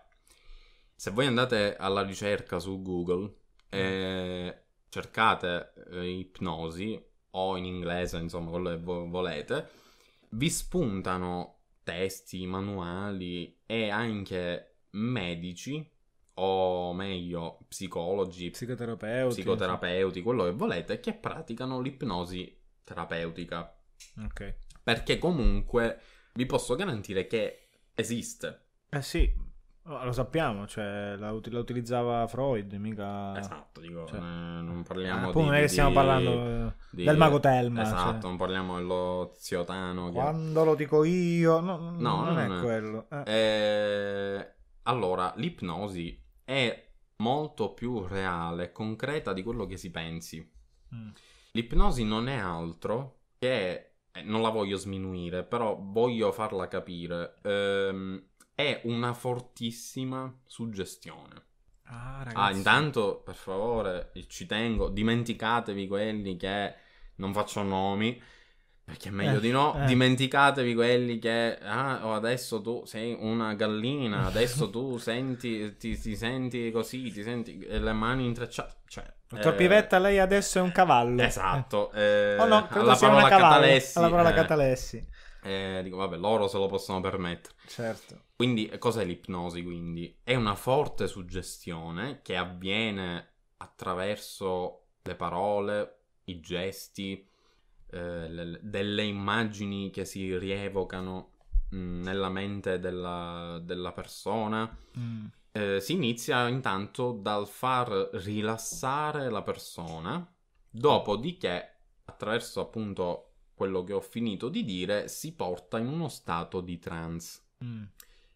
C: se voi andate alla ricerca su Google e cercate eh, ipnosi o in inglese, insomma, quello che volete, vi spuntano testi, manuali e anche medici o meglio psicologi, psicoterapeuti, psicoterapeuti quello che volete, che praticano l'ipnosi terapeutica. Ok. Perché comunque vi posso garantire che esiste. Eh sì,
B: oh, lo sappiamo, cioè, la, la, utilizzava Freud, mica... Esatto, dico, cioè...
C: non parliamo eh, di... non è che stiamo parlando eh, di... del mago Telma. Esatto, cioè... non parliamo dello zio Tano. Che... Quando
B: lo dico io, no, no, no non, non, è, è. quello. Eh.
C: Eh, allora, l'ipnosi è molto più reale e concreta di quello che si pensi. Mm. L'ipnosi non è altro che eh, non la voglio sminuire, però voglio farla capire, ehm, è una fortissima suggestione. Ah, ah ragazzi. Ah, intanto, per favore, ci tengo, dimenticatevi quelli che non faccio nomi, perché è meglio eh, di no. Eh, eh. Dimenticatevi quelli che. Ah, oh, adesso tu sei una gallina. Adesso tu senti, ti, ti, senti così, ti senti eh, le mani intrecciate. Cioè. Eh, Topivetta,
B: lei adesso è un cavallo. Esatto.
C: Eh, eh oh no, alla parola Catalessi. Alla parola
B: Catalessi.
C: dico, vabbè, loro se lo possono permettere. Certo. Quindi, cos'è l'ipnosi? Quindi? È una forte suggestione che avviene attraverso le parole, i gesti eh, delle immagini che si rievocano mm, nella mente della, della persona. Mm. Eh, si inizia intanto dal far rilassare la persona, dopodiché attraverso appunto quello che ho finito di dire si porta in uno stato di trance. Mm.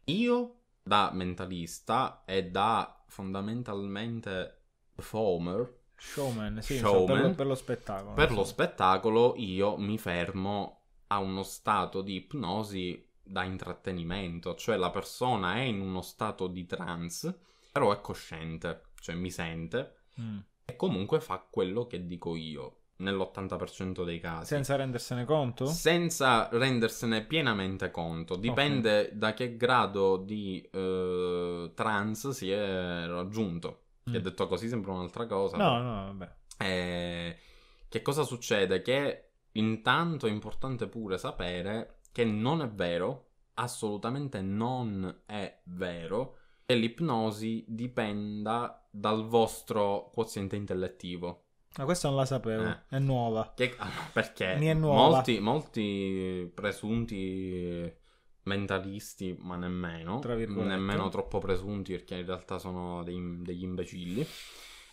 C: Io da mentalista e da fondamentalmente performer Showman, sì, Showman. Per, lo, per, lo, spettacolo. Per sì. lo spettacolo io mi fermo a uno stato di ipnosi da intrattenimento, cioè la persona è in uno stato di trance, però è cosciente, cioè mi sente mm. e comunque fa quello che dico io nell'80% dei casi.
B: Senza rendersene conto?
C: Senza rendersene pienamente conto, dipende okay. da che grado di eh, trance si è raggiunto. Che ha mm. detto così sembra un'altra cosa. No, no, vabbè. Eh, che cosa succede? Che intanto è importante pure sapere che non è vero, assolutamente non è vero, che l'ipnosi dipenda dal vostro quoziente intellettivo.
B: Ma questa non la sapevo, eh. è nuova. Che, ah,
C: perché? Mi è nuova. Molti, molti presunti mentalisti, ma nemmeno, nemmeno troppo presunti perché in realtà sono dei, degli imbecilli.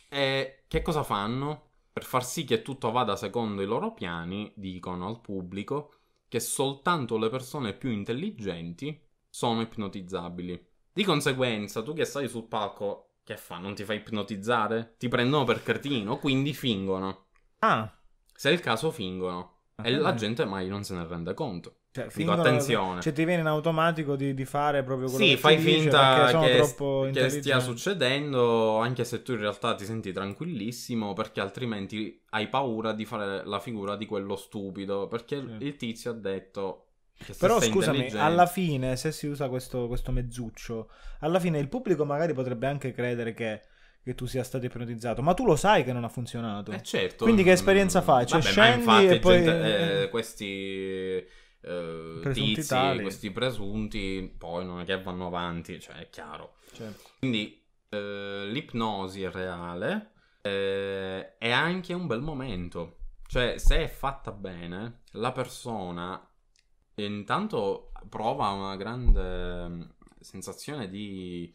C: E che cosa fanno? Per far sì che tutto vada secondo i loro piani, dicono al pubblico che soltanto le persone più intelligenti sono ipnotizzabili. Di conseguenza, tu che stai sul palco, che fa? Non ti fai ipnotizzare? Ti prendono per cretino, quindi fingono. Ah. Se è il caso, fingono. Ah, e eh, la eh. gente mai non se ne rende conto. Cioè, Dico, attenzione. Cioè,
B: ti viene in automatico di, di fare proprio quello sì, che fai finta che, che stia
C: succedendo, anche se tu in realtà ti senti tranquillissimo, perché altrimenti hai paura di fare la figura di quello stupido. Perché sì. il tizio ha detto però scusami, alla
B: fine, se si usa questo, questo mezzuccio, alla fine il pubblico magari potrebbe anche credere che che tu sia stato ipnotizzato, ma tu lo sai che non ha funzionato. Eh certo. Quindi che esperienza fai? Cioè Vabbè, scendi infatti, e poi... Gente, eh,
C: eh, questi... Eh, tizi, tali. questi presunti poi non è che vanno avanti, cioè è chiaro. Certo. Quindi eh, l'ipnosi reale eh, è anche un bel momento, cioè se è fatta bene, la persona intanto prova una grande mm, sensazione di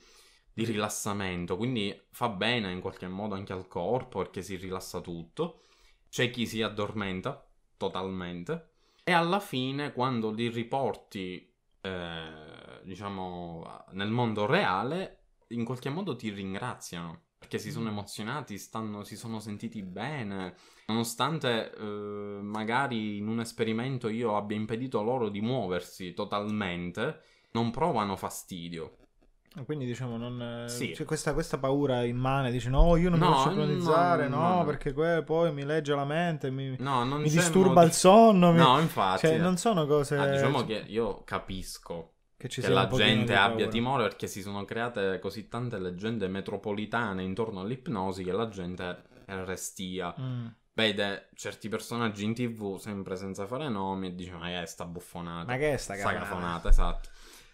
C: di rilassamento, quindi fa bene in qualche modo anche al corpo perché si rilassa tutto. C'è chi si addormenta totalmente e alla fine quando li riporti eh, diciamo nel mondo reale in qualche modo ti ringraziano perché si sono mm. emozionati, stanno, si sono sentiti bene, nonostante eh, magari in un esperimento io abbia impedito loro di muoversi totalmente, non provano fastidio
B: quindi diciamo, non, sì. c'è cioè, questa, questa, paura immane, dici no, io non no, mi faccio ipnotizzare, no, no, no, perché poi mi legge la mente, mi, mi disturba modo... il sonno. Mi... No, infatti. Cioè, non sono cose... Ah, diciamo cioè
C: che io capisco che, che la gente abbia timore perché si sono create così tante leggende metropolitane intorno all'ipnosi che la gente è restia. Mm vede certi personaggi in tv sempre senza fare nomi e dice ma che è sta buffonata ma che è sta cafonata esatto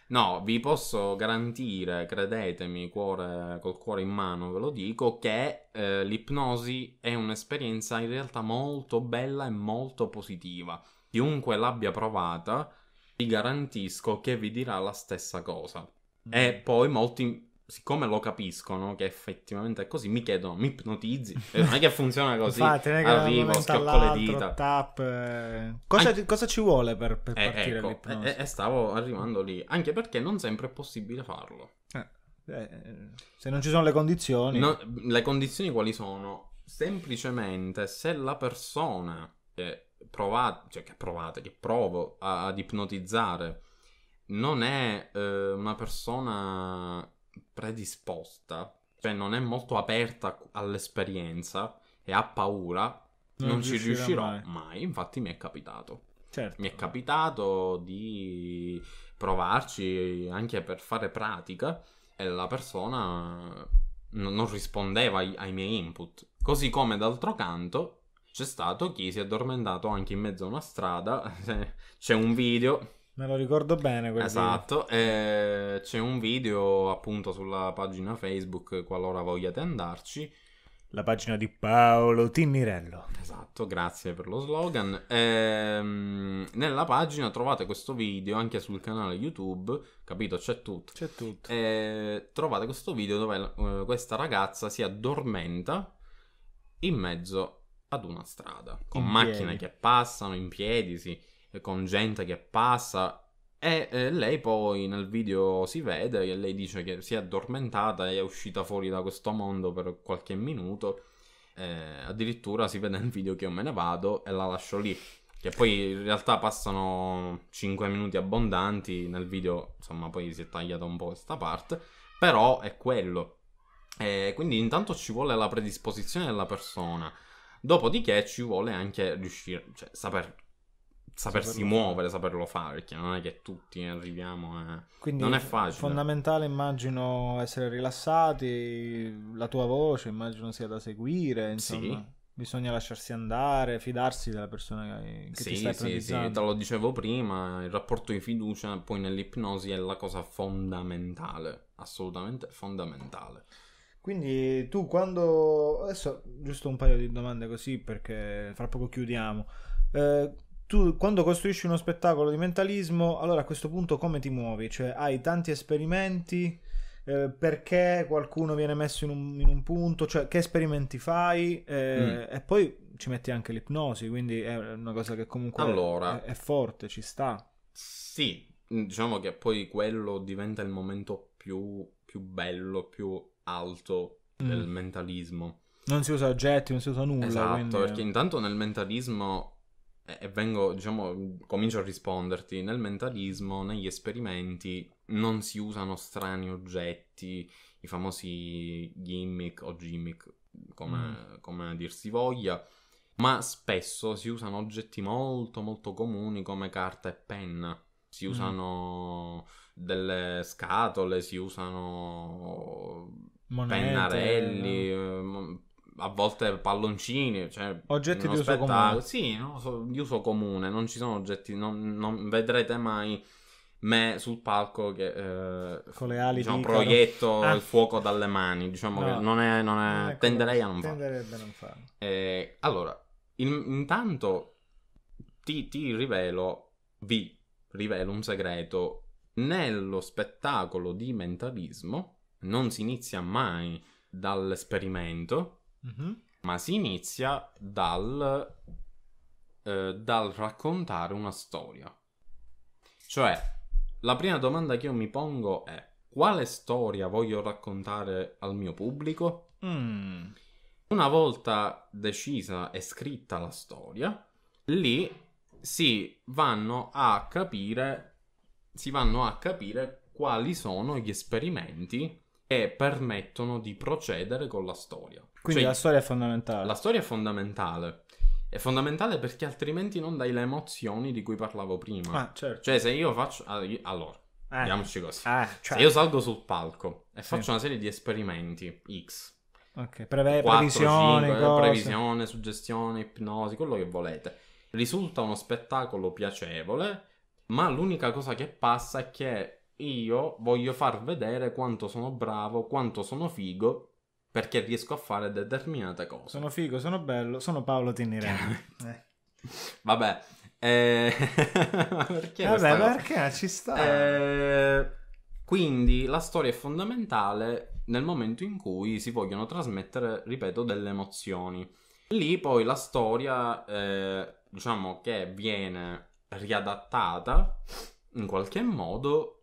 C: No, vi posso garantire, credetemi, cuore, col cuore in mano ve lo dico, che eh, l'ipnosi è un'esperienza in realtà molto bella e molto positiva. Chiunque l'abbia provata, vi garantisco che vi dirà la stessa cosa. Mm. E poi molti siccome lo capiscono che effettivamente è così, mi chiedono, mi ipnotizzi. non è che funziona così. Infatti, Arrivo, schiocco le dita.
B: Tap, eh. cosa, An- cosa, ci vuole per, per eh, partire ecco, E eh,
C: eh, stavo arrivando lì, anche perché non sempre è possibile farlo. Eh, eh,
B: se non ci sono le condizioni... No,
C: le condizioni quali sono? Semplicemente se la persona che provate, cioè che provate, che provo a, ad ipnotizzare, non è una persona predisposta, cioè non è molto aperta all'esperienza e ha paura, non, non ci riuscirò mai. mai. Infatti mi è capitato. Certo. Mi è capitato di provarci anche per fare pratica e la persona non rispondeva ai, ai miei input. Così come d'altro canto c'è stato chi si è addormentato anche in mezzo a una strada. C'è un video
B: Me lo ricordo bene quel Esatto,
C: eh, c'è un video appunto sulla pagina Facebook qualora vogliate andarci. La pagina di Paolo Tinnirello. Esatto, grazie per lo slogan. Ehm, nella pagina trovate questo video anche sul canale YouTube, capito? C'è tutto. C'è tutto. Eh, trovate questo video dove eh, questa ragazza si addormenta in mezzo ad una strada, con in macchine piedi. che passano in piedi, sì. Eh, con gente che passa. E eh, lei poi nel video si vede che lei dice che si è addormentata e è uscita fuori da questo mondo per qualche minuto. Eh, addirittura si vede nel video che io me ne vado e la lascio lì. Che poi in realtà passano 5 minuti abbondanti. Nel video, insomma, poi si è tagliata un po' questa parte. Però è quello. Eh, quindi intanto ci vuole la predisposizione della persona. Dopodiché ci vuole anche riuscire, cioè saper sapersi saperlo muovere, saperlo fare, perché non è che tutti arriviamo a... Eh. Quindi non è facile.
B: fondamentale immagino essere rilassati, la tua voce immagino sia da seguire, insomma. Sì. Bisogna lasciarsi andare, fidarsi della persona che, che sì, ti sta Sì, sì, te
C: lo dicevo prima, il rapporto di fiducia poi nell'ipnosi è la cosa fondamentale, assolutamente fondamentale.
B: Quindi tu quando... Adesso giusto un paio di domande così perché fra poco chiudiamo. Eh, tu quando costruisci uno spettacolo di mentalismo, allora a questo punto come ti muovi? Cioè hai tanti esperimenti, eh, perché qualcuno viene messo in un, in un, punto, cioè che esperimenti fai eh, mm. e poi ci metti anche l'ipnosi, quindi è una cosa che comunque allora, è, è forte,
C: ci sta. Sì, diciamo che poi quello diventa il momento più, più bello, più alto mm. del mm. mentalismo.
B: Non si usa oggetti, non si
C: usa
A: nulla. Esatto, quindi... perché
C: intanto nel mentalismo e vengo, diciamo, comincio a risponderti, nel mentalismo, negli esperimenti non si usano strani oggetti, i famosi gimmick o gimmick, come, mm. come dir si voglia, ma spesso si usano oggetti molto molto comuni come carta e penna. Si mm. usano mm. delle scatole, si usano Monete, pennarelli, no? Eh. Eh, a volte palloncini, cioè oggetti di uso comune. Sì, no, di uso comune, non ci sono oggetti, non, non vedrete mai me sul palco che eh, con le ali diciamo, proietto ah. il fuoco dalle mani, diciamo no. che non è, non è, ecco, tenderei a non
B: farlo.
C: Eh, allora, in, intanto ti, ti rivelo, vi rivelo un segreto, nello spettacolo di mentalismo non si inizia mai dall'esperimento, Mm-hmm. Ma si inizia dal, eh, dal raccontare una storia. Cioè, la prima domanda che io mi pongo è quale storia voglio raccontare al mio pubblico?
A: Mm.
C: Una volta decisa e scritta la storia, lì si vanno a capire, si vanno a capire quali sono gli esperimenti e permettono di procedere con la storia. Quindi cioè, la
B: storia è fondamentale.
C: La storia è fondamentale. È fondamentale perché altrimenti non dai le emozioni di cui parlavo prima. Ah, certo. Cioè, se io faccio. Ah, allora, vediamoci eh, così. Eh, cioè... Se io salgo sul palco e sì. faccio una serie di esperimenti X. Ok, Preve- 4, previsione, 5, previsione, suggestione, ipnosi, quello che volete. Risulta uno spettacolo piacevole, ma l'unica cosa che passa è che io voglio far vedere quanto sono bravo, quanto sono figo perché riesco a fare determinate cose.
B: Sono figo, sono
C: bello, sono
B: Paolo Tinirelli. Eh.
C: Vabbè, eh... perché? Vabbè, perché ci sta. Eh... Quindi la storia è fondamentale nel momento in cui si vogliono trasmettere, ripeto, delle emozioni. Lì poi la storia, eh, diciamo che viene riadattata in qualche modo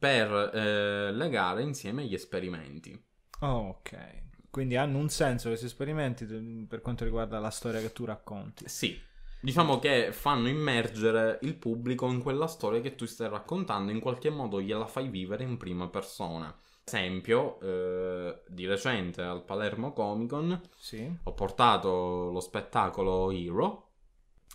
C: per eh, legare insieme gli esperimenti.
B: Oh, ok. Quindi hanno un senso questi esperimenti per quanto riguarda la storia che tu racconti.
C: Sì. Diciamo che fanno immergere il pubblico in quella storia che tu stai raccontando, in qualche modo gliela fai vivere in prima persona. Esempio, eh, di recente al Palermo Comic Con sì. ho portato lo spettacolo Hero,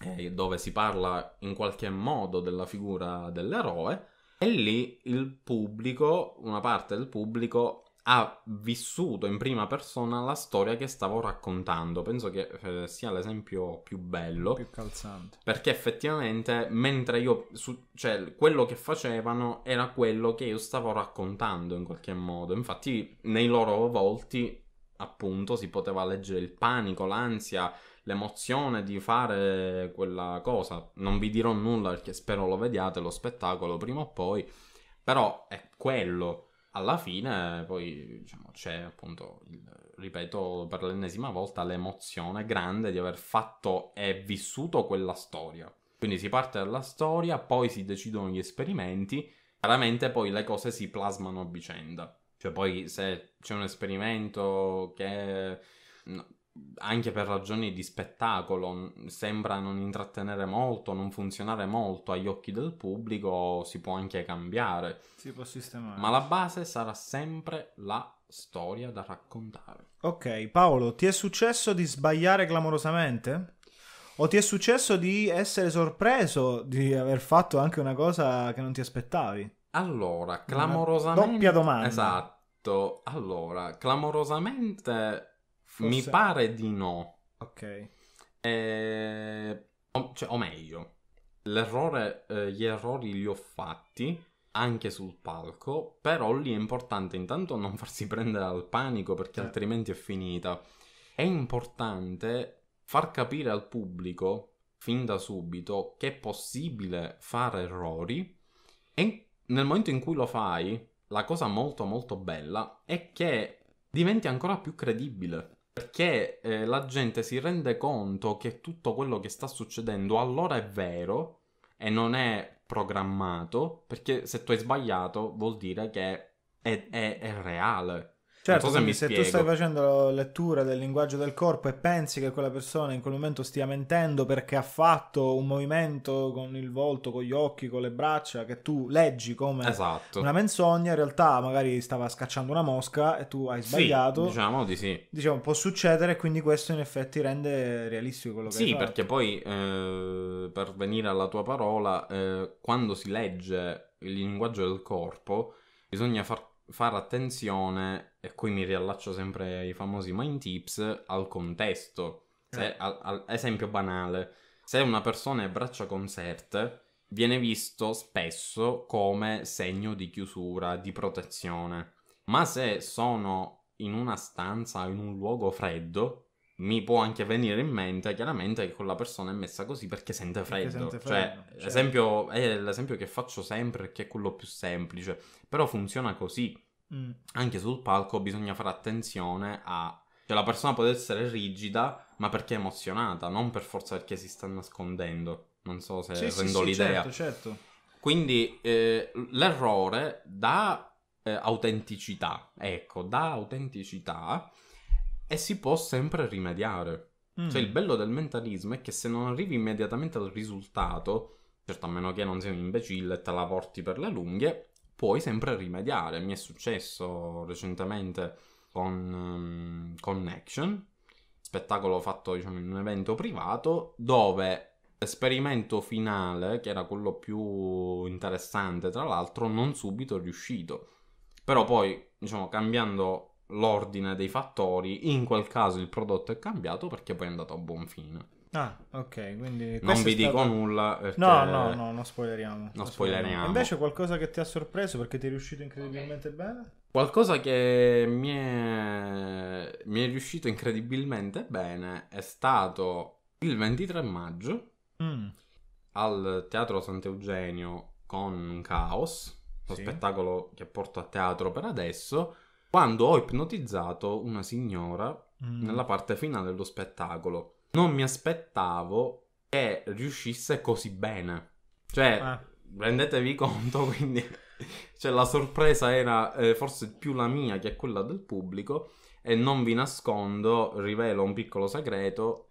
C: eh, dove si parla in qualche modo della figura dell'eroe, e lì il pubblico, una parte del pubblico ha vissuto in prima persona la storia che stavo raccontando. Penso che eh, sia l'esempio più bello.
B: Più calzante.
C: Perché effettivamente, mentre io... Su, cioè, quello che facevano era quello che io stavo raccontando in qualche modo. Infatti, nei loro volti, appunto, si poteva leggere il panico, l'ansia, l'emozione di fare quella cosa. Non vi dirò nulla perché spero lo vediate lo spettacolo prima o poi, però è quello. Alla fine poi diciamo, c'è appunto, il, ripeto per l'ennesima volta, l'emozione grande di aver fatto e vissuto quella storia. Quindi si parte dalla storia, poi si decidono gli esperimenti, chiaramente poi le cose si plasmano a vicenda. Cioè poi se c'è un esperimento che anche per ragioni di spettacolo, sembra non intrattenere molto, non funzionare molto agli occhi del pubblico, si può anche cambiare. Si può sistemare. Ma la base sarà sempre la storia da raccontare. Ok, Paolo, ti è successo di sbagliare
B: clamorosamente? O ti è successo di essere sorpreso di aver fatto anche una cosa che non ti aspettavi?
C: Allora,
B: clamorosamente... Una doppia domanda. Esatto.
C: Allora, clamorosamente Forse... Mi pare di no. Ok. Eh, o, cioè, o meglio, eh, gli errori li ho fatti anche sul palco, però lì è importante intanto non farsi prendere al panico perché eh. altrimenti è finita. È importante far capire al pubblico fin da subito che è possibile fare errori e nel momento in cui lo fai, la cosa molto molto bella è che diventi ancora più credibile. Perché eh, la gente si rende conto che tutto quello che sta succedendo allora è vero e non è programmato, perché se tu hai sbagliato vuol dire che è, è, è reale. Certo, quindi se tu stai
B: facendo lettura del linguaggio del corpo e pensi che quella persona in quel momento stia mentendo perché ha fatto un movimento con il volto, con gli occhi, con le braccia, che tu leggi come esatto. una menzogna, in realtà magari stava scacciando una mosca e tu hai sbagliato. Sì,
C: diciamo di sì.
B: Diciamo, può succedere e quindi questo in effetti rende realistico quello che Sì, perché
C: poi, eh, per venire alla tua parola, eh, quando si legge il linguaggio del corpo, bisogna far, fare attenzione e qui mi riallaccio sempre ai famosi mind tips, al contesto. Se, eh. al, al, esempio banale, se una persona è braccia concerte, viene visto spesso come segno di chiusura, di protezione. Ma se sono in una stanza, in un luogo freddo, mi può anche venire in mente chiaramente che quella persona è messa così perché sente freddo. Perché sente cioè, freddo cioè, certo. cioè... Esempio, è l'esempio che faccio sempre, che è quello più semplice, però funziona così mm. anche sul palco bisogna fare attenzione a... Cioè la persona può essere rigida, ma perché è emozionata, non per forza perché si sta nascondendo. Non so se sì, rendo sì, l'idea. Certo, certo. Quindi eh, l'errore dà eh, autenticità, ecco, dà autenticità e si può sempre rimediare. Mm. Cioè il bello del mentalismo è che se non arrivi immediatamente al risultato, certo a meno che non sei un imbecille e te la porti per le lunghe, puoi sempre rimediare. Mi è successo recentemente con um, Connection, spettacolo fatto diciamo, in un evento privato, dove l'esperimento finale, che era quello più interessante tra l'altro, non subito è riuscito. Però poi, diciamo, cambiando l'ordine dei fattori, in quel caso il prodotto è cambiato perché poi è andato a buon fine.
B: Ah, ok, quindi... Non vi dico stato... nulla. Perché... No, no, no, non spoileriamo. Non, spoileriamo. Invece qualcosa che ti ha sorpreso perché ti è riuscito incredibilmente okay. bene?
C: Qualcosa che mi è... mi è riuscito incredibilmente bene è stato il 23 maggio mm. al Teatro Sant'Eugenio con Chaos, lo sì. spettacolo che porto a teatro per adesso, quando ho ipnotizzato una signora mm. nella parte finale dello spettacolo non mi aspettavo che riuscisse così bene. Cioè, eh. rendetevi conto, quindi cioè, la sorpresa era eh, forse più la mia che quella del pubblico e non vi nascondo, rivelo un piccolo segreto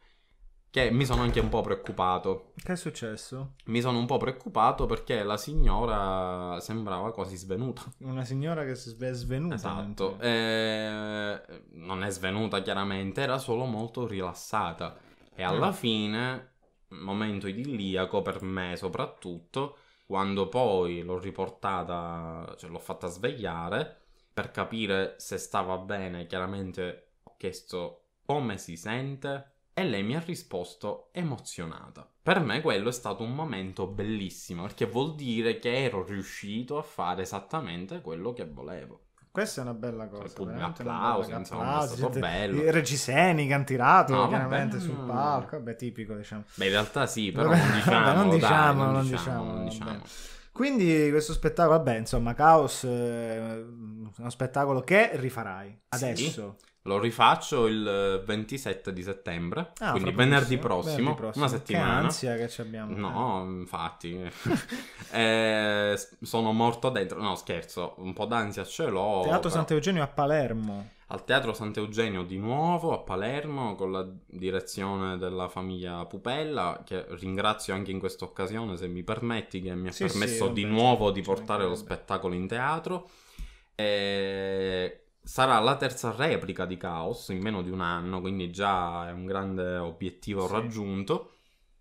C: che mi sono anche un po' preoccupato.
B: Che è successo?
C: Mi sono un po' preoccupato perché la signora sembrava quasi svenuta.
B: Una signora che si è svenuta. Esatto.
C: Eh, non è svenuta chiaramente, era solo molto rilassata. E alla eh. fine, momento idilliaco per me soprattutto, quando poi l'ho riportata, cioè l'ho fatta svegliare per capire se stava bene, chiaramente ho chiesto come si sente e lei mi ha risposto emozionata. Per me quello è stato un momento bellissimo perché vuol dire che ero riuscito a fare esattamente quello che volevo.
B: Questa è una bella
C: cosa. Cioè, un applauso, bella, insomma, applauso, è stato bello. I
B: regiseni che hanno tirato no, chiaramente sul mm. palco, Beh, tipico, diciamo. Beh, in realtà sì, però vabbè, diciamo, non diciamo, vabbè, non, diciamo dai, non, non diciamo, non diciamo. Non diciamo. Quindi questo spettacolo, vabbè, insomma, Caos, è eh, uno spettacolo che rifarai adesso.
C: Sì. Lo rifaccio il 27 di settembre, ah, quindi venerdì prossimo, venerdì prossimo, una settimana. Che ansia che ci abbiamo. No, eh. infatti. eh, sono morto dentro. No, scherzo, un po' d'ansia ce l'ho. Teatro però... Sant'Eugenio
B: a Palermo.
C: Al Teatro Sant'Eugenio di nuovo a Palermo con la direzione della famiglia Pupella, che ringrazio anche in questa occasione, se mi permetti, che mi ha sì, permesso sì, vabbè, di certo, nuovo di portare lo spettacolo in teatro. E eh, sarà la terza replica di Chaos in meno di un anno, quindi già è un grande obiettivo sì. raggiunto.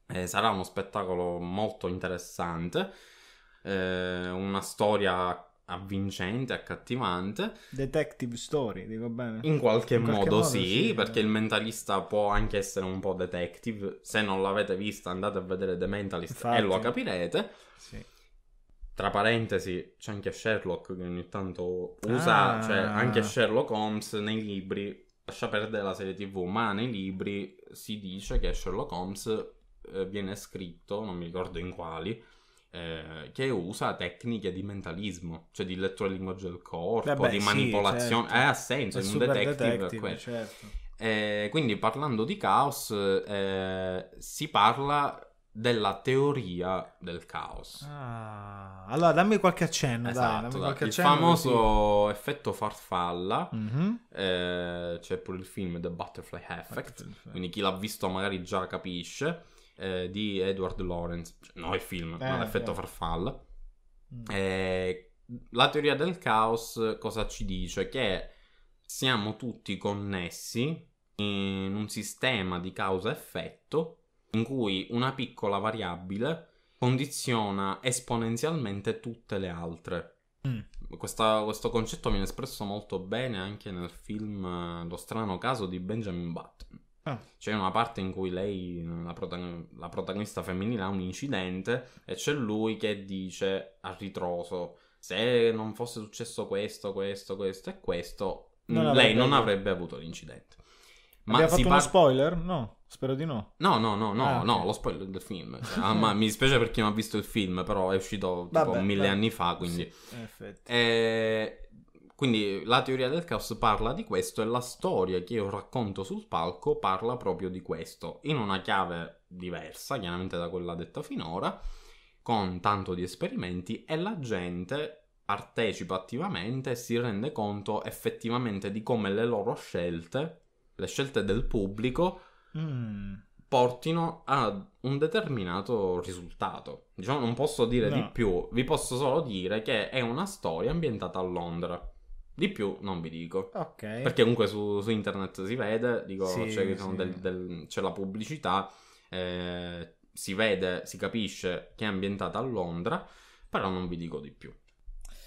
C: Eh, sarà uno spettacolo molto interessante, eh, una storia avvincente, accattivante.
B: Detective story, dico bene. In qualche, in qualche modo, modo, sì, sì
C: perché il mentalista può anche essere un po' detective. Se non l'avete vista andate a vedere The Mentalist Infatti. e lo capirete. Sì. Tra parentesi, c'è anche Sherlock che ogni tanto usa, ah. cioè anche Sherlock Holmes nei libri, lascia perdere la serie TV, ma nei libri si dice che Sherlock Holmes eh, viene scritto, non mi ricordo in quali, eh, che usa tecniche di mentalismo, cioè di lettura del linguaggio del corpo, Vabbè, di manipolazione. Sì, certo. eh, ha senso, è un detective. detective certo. eh, quindi parlando di caos, eh, si parla della teoria del caos. Ah,
B: allora dammi qualche accenno. Esatto, dai, qualche il accenno famoso
C: così. effetto farfalla, mm-hmm. eh, c'è pure il film The Butterfly Effect, Butterfly. quindi chi l'ha visto magari già capisce, eh, di Edward Lawrence, cioè, no il film, eh, ma l'effetto eh. farfalla. Mm. Eh, la teoria del caos cosa ci dice? Che siamo tutti connessi in un sistema di causa-effetto in cui una piccola variabile condiziona esponenzialmente tutte le altre. Mm. Questa, questo concetto viene espresso molto bene anche nel film eh, Lo strano caso di Benjamin Button. Ah. C'è una parte in cui lei, la, protagon- la protagonista femminile, ha un incidente e c'è lui che dice a ritroso: Se non fosse successo questo, questo, questo e questo, non lei non avrebbe avuto l'incidente. Ma Abbiamo fatto par- uno
B: spoiler? No, spero di no. No, no, no, no, ah, okay. no lo
C: spoiler del film. Ah, ma mi dispiace per chi non ha visto il film, però è uscito tipo vabbè, mille vabbè. anni fa, quindi... Sì, eh, quindi la teoria del caos parla di questo e la storia che io racconto sul palco parla proprio di questo, in una chiave diversa, chiaramente da quella detta finora, con tanto di esperimenti e la gente partecipa attivamente e si rende conto effettivamente di come le loro scelte le scelte del pubblico mm. portino a un determinato risultato. Diciamo, non posso dire no. di più, vi posso solo dire che è una storia ambientata a Londra. Di più non vi dico. Ok. Perché comunque su, su, internet si vede, dico, sì, c'è, sì. Del, del, c'è, la pubblicità, eh, si vede, si capisce che è ambientata a Londra, però non vi dico di più.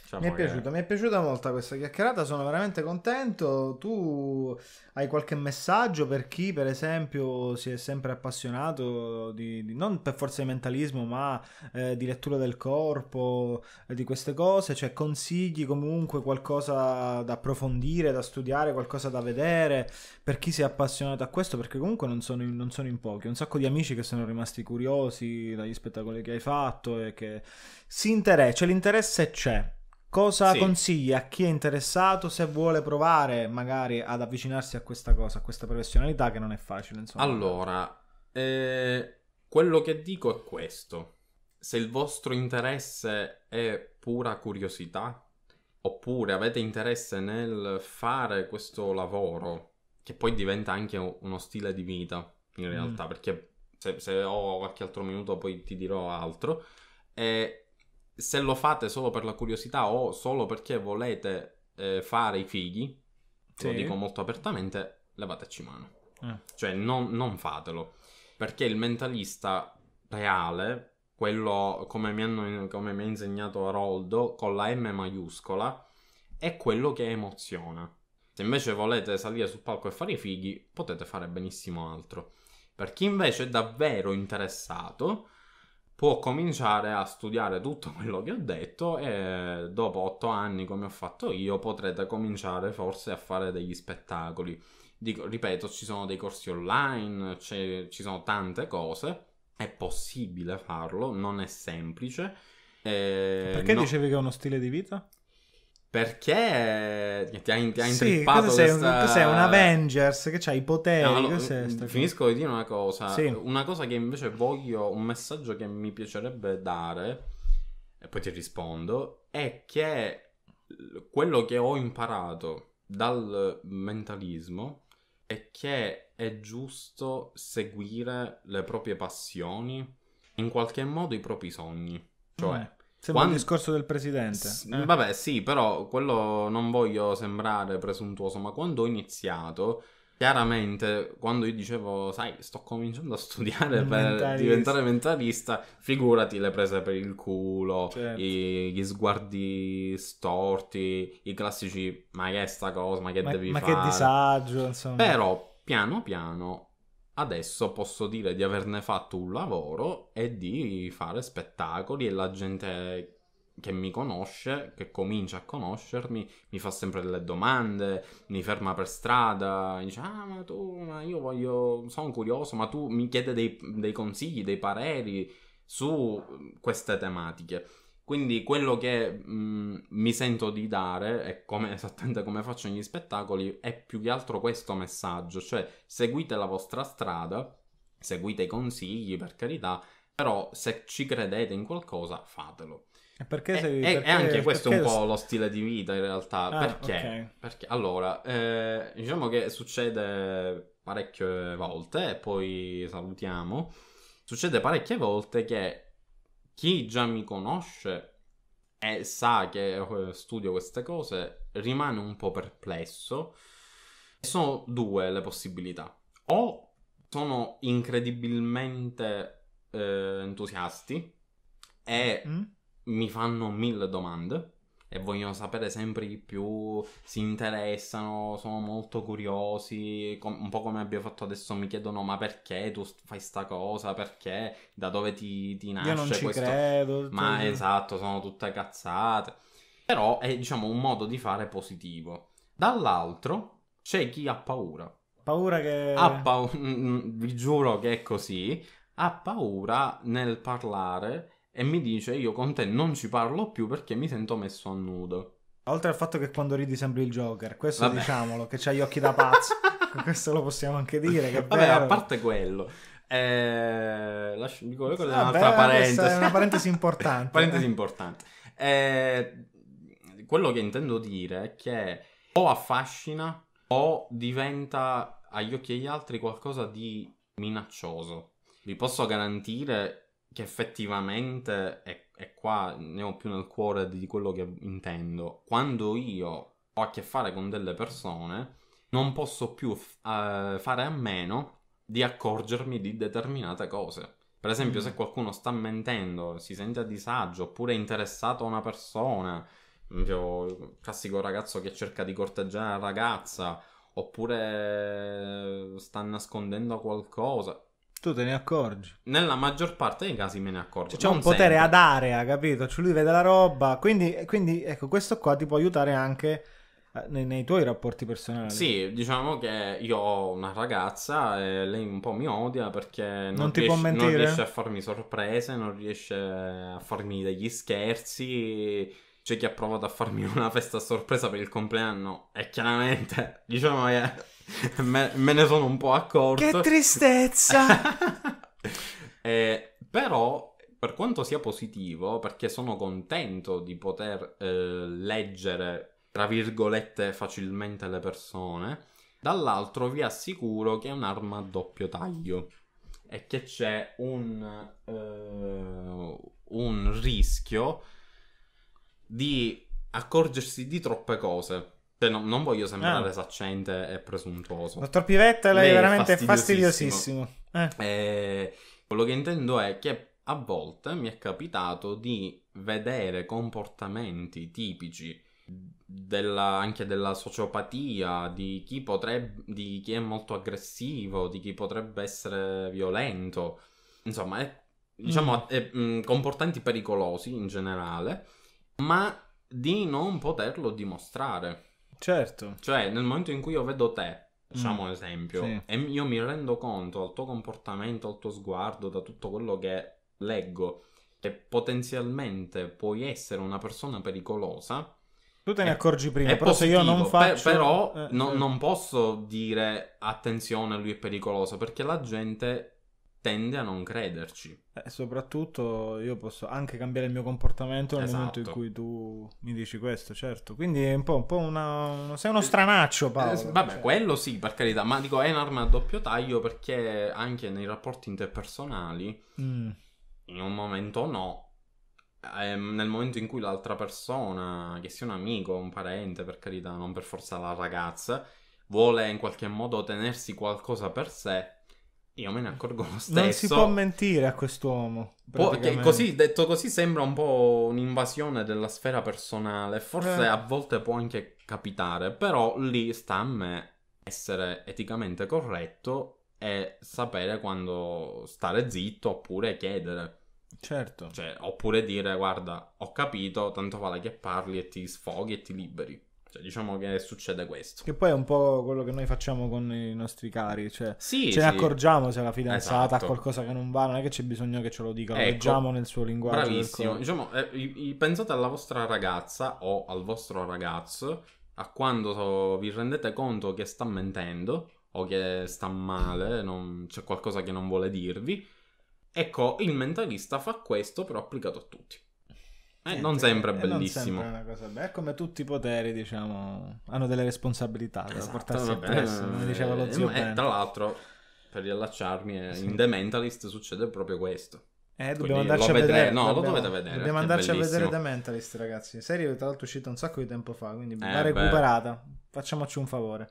C: Diciamo mi, è piaciuto,
B: mi è piaciuta molto questa chiacchierata, sono veramente contento. Tu hai qualche messaggio per chi, per esempio, si è sempre appassionato di, di non per forza di mentalismo, ma eh, di lettura del corpo, eh, di queste cose? Cioè, consigli comunque qualcosa da approfondire, da studiare, qualcosa da vedere per chi si è appassionato a questo? Perché comunque non sono, in, non sono in pochi, un sacco di amici che sono rimasti curiosi dagli spettacoli che hai fatto e che si interessa, cioè l'interesse c'è Cosa sì. consigli a chi è interessato se vuole provare magari ad avvicinarsi a questa cosa, a questa professionalità che non è facile? Insomma.
C: Allora, eh, quello che dico è questo. Se il vostro interesse è pura curiosità, oppure avete interesse nel fare questo lavoro, che poi diventa anche uno stile di vita, in realtà, mm. perché se, se ho qualche altro minuto poi ti dirò altro, eh, se lo fate solo per la curiosità o solo perché volete eh, fare i figli, sì. lo dico molto apertamente, levateci mano. Eh. Cioè non, non fatelo, perché il mentalista reale, quello come mi, hanno, come mi ha insegnato Aroldo, con la M maiuscola, è quello che emoziona. Se invece volete salire sul palco e fare i figli, potete fare benissimo altro. Per chi invece è davvero interessato, può cominciare a studiare tutto quello che ho detto e dopo otto anni, come ho fatto io, potrete cominciare forse a fare degli spettacoli. Dico, ripeto, ci sono dei corsi online, ci sono tante cose, è possibile farlo, non è semplice. Eh, Perché no...
B: dicevi che è uno stile di vita?
C: Perché eh, ti ha, ti ha intrippato cos'è, questa... cos'è un
B: Avengers che ha i poteri? No, no, finisco di dire una cosa. Sì.
C: Una cosa che invece voglio, un messaggio che mi piacerebbe dare, e poi ti rispondo, è che quello che ho imparato dal mentalismo è che è giusto seguire le proprie passioni, in qualche modo i propri sogni. Cioè, mm Sembra quando... il
B: discorso del presidente. S- eh.
C: Vabbè, sì, però quello non voglio sembrare presuntuoso, ma quando ho iniziato, chiaramente, quando io dicevo, sai, sto cominciando a studiare per mentalista. diventare mentalista, figurati le prese per il culo, certo. i, gli sguardi storti, i classici, ma che è sta cosa, ma che ma, devi ma fare? Ma che disagio, insomma. Però, piano piano, adesso posso dire di averne fatto un lavoro e di fare spettacoli e la gente che mi conosce, che comincia a conoscermi, mi fa sempre delle domande, mi ferma per strada, dice ah ma tu, ma io voglio, sono curioso, ma tu mi chiede dei, dei consigli, dei pareri su queste tematiche. Quindi quello che mh, mm, mi sento di dare, e come, esattamente come faccio negli spettacoli, è più che altro questo messaggio, cioè seguite la vostra strada, seguite i consigli per carità, però se ci credete in qualcosa fatelo.
B: Perché sei, e, perché, e anche questo è un po' lo
C: stile di vita in realtà. Ah, perché? Okay. perché? Allora, eh, diciamo che succede parecchie volte, e poi salutiamo, succede parecchie volte che chi già mi conosce e sa che eh, studio queste cose rimane un po' perplesso. Sono due le possibilità. O sono incredibilmente eh, entusiasti e mm? mi fanno mille domande e vogliono sapere sempre di più, si interessano, sono molto curiosi, com- un po' come abbiamo fatto adesso mi chiedono ma perché tu fai sta cosa, perché, da dove ti, ti nasce Io non ci questo... credo. Ma cioè... esatto, sono tutte cazzate. Però è diciamo un modo di fare positivo. Dall'altro c'è chi ha paura.
B: Paura che... Ha
C: paura, mm, mm, vi giuro che è così, ha paura nel parlare e mi dice io con te non ci parlo più perché mi sento messo a nudo.
B: Oltre al fatto che quando ridi sembri il Joker, questo Vabbè. diciamolo, che c'ha gli occhi da pazzo, questo lo possiamo anche dire. Che Vabbè, vero. a
C: parte quello, eh, lascio, dico, dico ah, un'altra parentesi. È una parentesi importante. parentesi importante. Eh, quello che intendo dire è che o affascina o diventa agli occhi degli altri qualcosa di minaccioso. Vi posso garantire che effettivamente è, è qua, ne ho più nel cuore di quello che intendo. Quando io ho a che fare con delle persone, non posso più f- uh, fare a meno di accorgermi di determinate cose. Per esempio, mm. se qualcuno sta mentendo, si sente a disagio, oppure è interessato a una persona, il classico ragazzo che cerca di corteggiare la ragazza, oppure sta nascondendo qualcosa,
B: tu te ne accorgi?
C: Nella maggior parte dei casi me ne accorgo. Cioè, c'è un potere sempre. ad
B: area, capito? Cioè, lui vede la roba. Quindi, quindi, ecco, questo qua ti può aiutare anche eh, nei, nei, tuoi rapporti personali.
C: Sì, diciamo che io ho una ragazza e lei un po' mi odia perché non, non, riesce, non riesce a farmi sorprese, non riesce a farmi degli scherzi c'è chi ha provato a farmi una festa a sorpresa per il compleanno e chiaramente diciamo che me, me, ne sono un po' accorto. Che tristezza! eh, però, per quanto sia positivo, perché sono contento di poter eh, leggere, tra virgolette, facilmente le persone, dall'altro vi assicuro che è un'arma a doppio taglio e che c'è un, eh, un rischio di accorgersi di troppe cose cioè, no, non voglio sembrare ah. saccente e presuntuoso. Dottor Pivetta, lei, lei è veramente fastidiosissimo. fastidiosissimo. Eh. Eh, quello che intendo è che a volte mi è capitato di vedere comportamenti tipici della, anche della sociopatia, di chi, potrebbe, di chi è molto aggressivo, di chi potrebbe essere violento. Insomma, è, diciamo, mm. è, mh, mm, comportamenti pericolosi in generale, ma di non poterlo dimostrare. Certo. Cioè, nel momento in cui io vedo te, diciamo un mm. esempio, sì. e io mi rendo conto dal tuo comportamento, dal tuo sguardo, da tutto quello che leggo, che potenzialmente puoi essere una persona pericolosa. Tu te ne accorgi prima, però positivo, se io non faccio... Per, però eh, no, eh. non posso dire attenzione, lui è pericoloso, perché la gente tende a non crederci.
B: Eh, soprattutto io posso anche cambiare il mio comportamento nel esatto. momento in esatto. cui tu mi dici questo, certo. Quindi è un po', un po una... sei uno eh, stranaccio eh, Paolo. Eh, vabbè, cioè.
C: quello sì, per carità, ma dico è un'arma a doppio taglio perché anche nei rapporti interpersonali, mm. in un momento no, ehm, nel momento in cui l'altra persona, che sia un amico, un parente, per carità, non per forza la ragazza, vuole in qualche modo tenersi qualcosa per sé, io me ne accorgo lo stesso. Non si può
B: mentire a quest'uomo. Po- così,
C: detto così sembra un po' un'invasione della sfera personale. Forse eh. a volte può anche capitare, però lì sta a me essere eticamente corretto e sapere quando stare zitto oppure chiedere. Certo. Cioè, oppure dire guarda, ho capito, tanto vale che parli e ti sfoghi e ti liberi. Cioè, diciamo che succede questo.
B: Che poi è un po' quello che noi facciamo con i nostri cari. Cioè, sì, ce sì. ne accorgiamo se la fidanzata esatto. ha qualcosa che non va, non è che c'è bisogno che ce lo dica, lo ecco, leggiamo nel suo linguaggio. Bravissimo.
C: Diciamo, eh, pensate alla vostra ragazza o al vostro ragazzo a quando vi rendete conto che sta mentendo o che sta male, non, c'è qualcosa che non vuole dirvi. Ecco, il mentalista fa questo però applicato a tutti. Eh, eh, eh, non sempre è bellissimo. Non
B: sempre è, be- è come tutti i poteri, diciamo, hanno delle responsabilità
C: esatto, da portarsi vabbè, appresso, come eh, diceva lo zio. E, tra l'altro, per riallacciarmi, sì. in The Mentalist succede proprio questo. Eh, dobbiamo Quindi andarci a vedere. vedere. No, dobbiamo, lo dovete vedere. Dobbiamo andarci a vedere The
B: Mentalist, ragazzi. Serie, tra l'altro, è uscita un sacco di tempo fa, quindi eh, recuperata. Beh. Facciamoci un favore.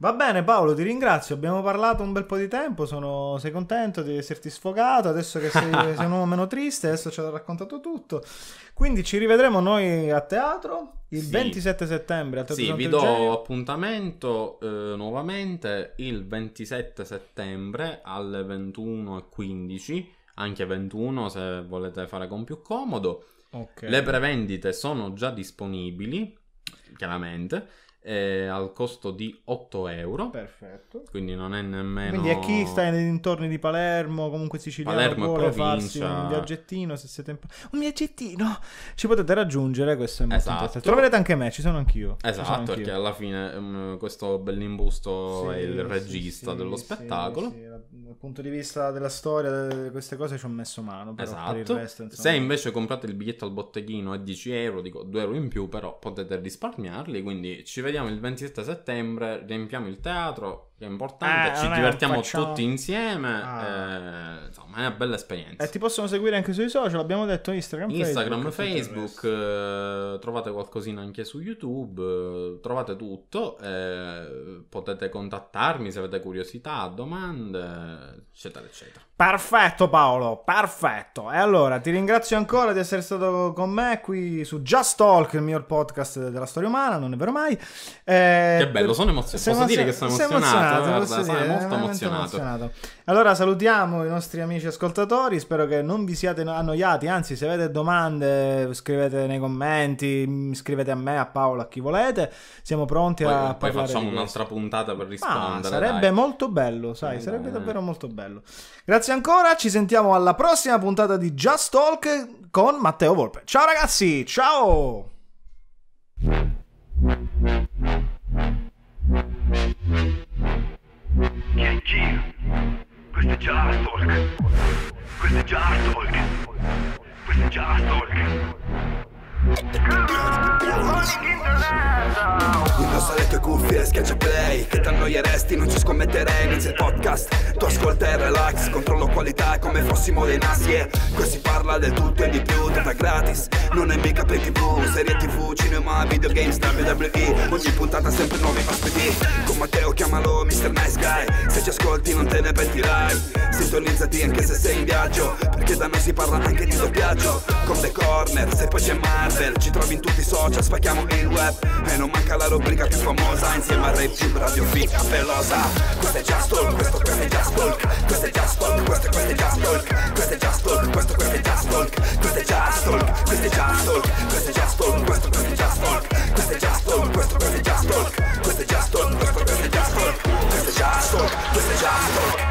B: Va bene Paolo, ti ringrazio, abbiamo parlato un bel po' di tempo, sono... sei contento di esserti sfogato, adesso che sei, sei un uomo meno triste, adesso ci hai raccontato tutto. Quindi ci rivedremo noi a teatro il sì. 27 settembre. A teatro sì, vi do Genio.
C: appuntamento eh, nuovamente il 27 settembre alle 21.15, anche 21 se volete fare con più comodo. Okay. Le prevendite sono già disponibili, chiaramente eh, al costo di 8 euro. Perfetto. Quindi non è nemmeno. Quindi a chi sta
B: nei dintorni di Palermo, comunque Sicilia, Palermo vuole farsi un viaggettino. Se siete in... Un viaggettino! Ci potete raggiungere. Questo è molto esatto. interessante. Troverete anche me, ci sono anch'io. Esatto, sono anch'io. perché
C: alla fine um, questo bell'imbusto sì, è il regista sì, dello sì, spettacolo. Dal punto di vista
B: della storia, queste cose ci ho messo mano. Però, esatto. Resto, insomma... Se
C: invece comprate il biglietto al botteghino a 10 euro, dico 2 euro in più, però potete risparmiarli. Quindi ci vediamo vediamo il 27 settembre, riempiamo il teatro, è importante, eh, ci divertiamo facciamo... tutti insieme. Ah. Eh, insomma, è una bella esperienza. E eh,
B: ti possono seguire anche sui social, abbiamo detto Instagram,
C: Instagram Facebook, Facebook eh, trovate qualcosina anche su YouTube, eh, trovate tutto, eh, potete contattarmi se avete curiosità, domande, eccetera, eccetera.
B: Perfetto Paolo, perfetto. E allora ti ringrazio ancora di essere stato con me qui su Just Talk, il miglior podcast della storia umana, non è vero mai. che bello, sono emozionato. Posso emozionato. dire che sono emozionato emozionato, guarda, posso dire, molto emozionato. emozionato. Allora salutiamo i nostri amici ascoltatori, spero che non vi siate annoiati, anzi se avete domande scrivete nei commenti, mm, scrivete a me, a Paolo, a chi volete, siamo pronti poi, a... Poi facciamo un'altra
C: puntata per ah, rispondere. Ah, sarebbe dai.
B: molto bello, sai, eh, sarebbe eh. davvero molto bello. Grazie ancora, ci sentiamo alla prossima puntata di Just Talk con Matteo Volpe. Ciao ragazzi, ciao!
A: Thank you. Chi è in giro? Questo è già Stalk. Questo è già Stalk. Questo è già Stalk. Indossa le tue cuffie, schiaccia play Che t'annoieresti, non ci scommetterei Inizia il podcast, tu ascolta e relax Controllo qualità come fossimo dei nasi E eh. qui si parla del tutto e di più Tanta gratis, non è mica per tv Serie tv, cinema, videogames, WWE Ogni puntata sempre nuovi ospiti Con Matteo chiamalo Mr. Nice Guy Se ci ascolti non te ne pentirai Sintonizzati anche se sei in viaggio Perché da noi si parla anche di doppiaggio Con le corner, se poi c'è mare cancel Ci trovi in tutti i social, spacchiamo il web E non manca la rubrica più famosa Insieme a rap più radio fica pelosa Questo è Just Talk, questo, è Just Talk Questo è Just Talk, questo, è Just Talk Questo è Just Talk, questo, è Just Talk Questo è Just Talk, questo è Just Talk Questo è Just Talk, questo, è Just Talk Questo è Just Talk, questo, è Just Talk Questo è Just Talk, questo è Just Talk Questo è Just Talk, questo è Just Talk